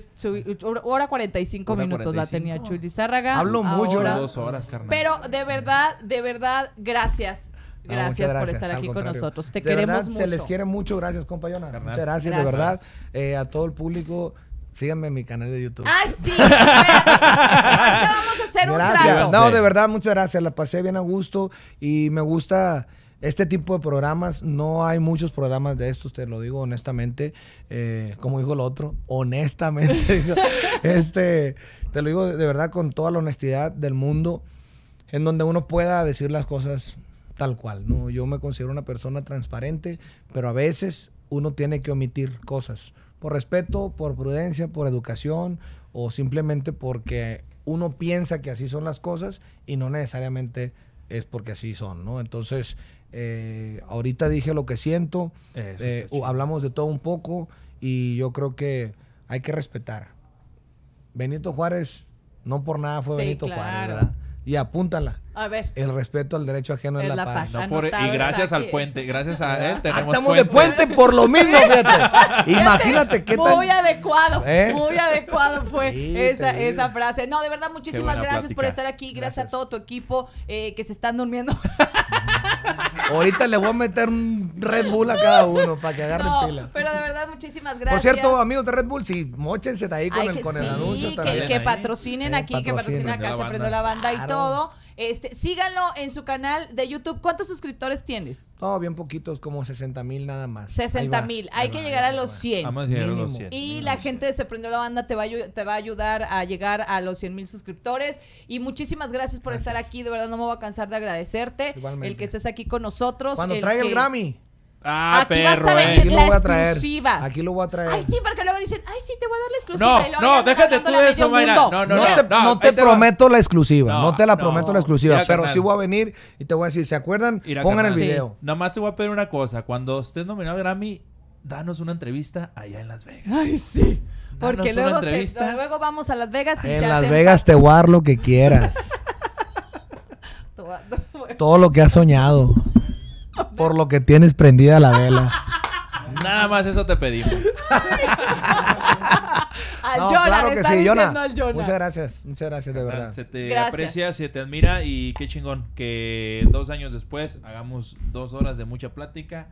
hora 45 minutos la tenía Chuy Lizárraga. Hablo mucho. Dos horas, carnal. Pero de verdad, de verdad, gracias. Gracias, por estar aquí con nosotros. Te queremos mucho. Se les quiere mucho. Gracias, compañera. Muchas gracias, de verdad. Eh, a todo el público. Síganme en mi canal de YouTube. ¡Ay, sí! vamos a hacer un trago. No, de verdad, muchas gracias. La pasé bien a gusto y me gusta este tipo de programas, no hay muchos programas de estos, te lo digo honestamente, eh, como dijo el otro, honestamente, [laughs] este, te lo digo de verdad con toda la honestidad del mundo, en donde uno pueda decir las cosas tal cual, ¿no? Yo me considero una persona transparente, pero a veces uno tiene que omitir cosas, por respeto, por prudencia, por educación, o simplemente porque uno piensa que así son las cosas y no necesariamente es porque así son, ¿no? Entonces, eh, ahorita dije lo que siento, eh, hablamos de todo un poco y yo creo que hay que respetar. Benito Juárez, no por nada fue Benito Juárez, ¿verdad? Y apúntala. A ver. El respeto al derecho ajeno es, la, paz. y gracias al puente, gracias a él ah, Estamos de puente por lo mismo, [laughs] fíjate. Imagínate qué tan... Muy adecuado, ¿Eh? muy adecuado fue esa, frase. No, de verdad, muchísimas gracias por estar aquí. Gracias, a todo tu equipo que se están durmiendo. [laughs] Ahorita le voy a meter un Red Bull a cada uno para que agarren no, pila. Pero de verdad, muchísimas gracias. Por cierto, amigos de Red Bull, sí, mochense de ahí con, el, con el anuncio. Que, que patrocinen eh, aquí, que patrocinen acá, se prendió la banda y todo. Este, síganlo en su canal de YouTube. ¿Cuántos suscriptores tienes? Oh, bien poquitos, como 60 mil nada más. 60 mil. Hay que llegar a los 100. Y la gente de Se Prendió la Banda te va, a, ayudar a llegar a los 100 mil suscriptores. Y muchísimas gracias por estar aquí. De verdad, no me voy a cansar de agradecerte. El que estés aquí con nosotros. Cuando el traiga el Grammy. Ah, aquí vas a venir eh. la aquí exclusiva. Aquí lo voy a traer. Ay, sí, porque luego dicen, ay, sí, te voy a dar la exclusiva. No, no, déjate tú de eso, Mayra. No, no, no. No te, no, te, prometo la exclusiva. No, te la prometo la exclusiva. pero sí voy a venir y te voy a decir, ¿se acuerdan? Pongan el video. Nada más te voy a pedir una cosa. Cuando estés nominado al Grammy, danos una entrevista allá en Las Vegas. Ay, sí. porque luego, vamos a Las Vegas y En Las Vegas te voy a dar lo que quieras. [laughs] Todo lo que has soñado. Por lo que tienes prendida la vela. Nada más eso te pedimos. al no, claro que sí, Jonah. Muchas gracias, muchas gracias de verdad. Se te aprecia, se te admira y qué chingón que dos años después hagamos dos horas de mucha plática.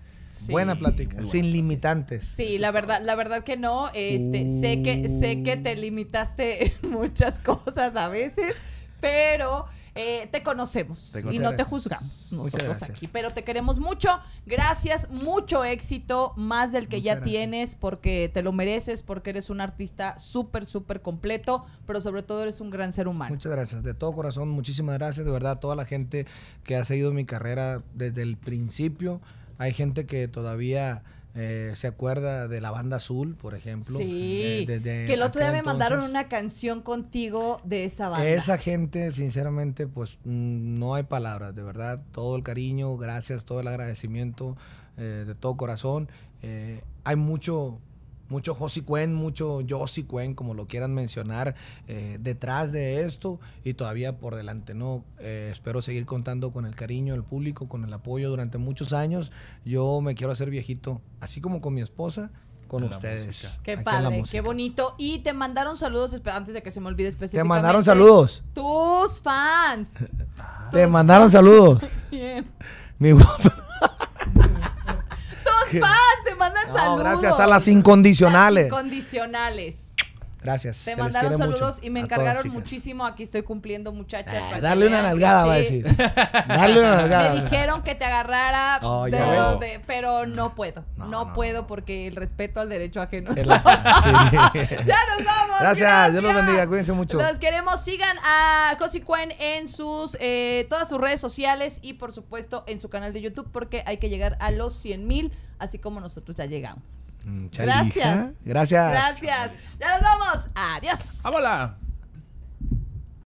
Buena plática, sin limitantes. Sí, la verdad, la verdad que no. Este, sé que sé que te limitaste muchas [laughs] cosas a veces, pero eh, te, conocemos y no te juzgamos nosotros aquí, pero te queremos mucho. Gracias, mucho éxito, más del que ya tienes, porque te lo mereces, porque eres un artista súper, súper completo, pero sobre todo eres un gran ser humano. Muchas gracias, de todo corazón, muchísimas gracias, de verdad, a toda la gente que ha seguido mi carrera desde el principio. Hay gente que todavía eh, ¿Se acuerda de la banda azul, por ejemplo? Sí. Eh, que el otro día me mandaron una canción contigo de esa banda. Esa gente, sinceramente, pues mm, no hay palabras, de verdad. Todo el cariño, gracias, todo el agradecimiento eh, de todo corazón. hay mucho, mucho Josy Cuen, mucho Josi Cuen, como lo quieran mencionar, eh, detrás de esto y todavía por delante. No, eh, espero seguir contando con el cariño del público, con el apoyo durante muchos años. Yo me quiero hacer viejito, así como con mi esposa, con ustedes. Qué padre, qué bonito. Y te mandaron saludos, antes de que se me olvide específicamente. Te mandaron saludos. Tus fans. te mandaron saludos. [laughs] Bien. Mi [laughs] te mandan saludos. Gracias a las incondicionales. incondicionales. Gracias. Te mandaron saludos y me encargaron muchísimo. Aquí estoy cumpliendo, muchachas. Ah, darle una nalgada, va a decir. Darle una [laughs] nalgada. Me dijeron que te agarrara, pero no puedo. No, puedo porque el respeto al derecho ajeno. [laughs] ya nos vamos. Gracias. Dios los bendiga. Cuídense mucho. Los queremos. Sigan a Cosi Cuen en sus eh, todas sus redes sociales y, por supuesto, en su canal de YouTube porque hay que llegar a los 100 mil así como nosotros ya llegamos. Muchas mm, Gracias. Gracias. Gracias. Ya nos vamos. Adiós. ¡Vámonos!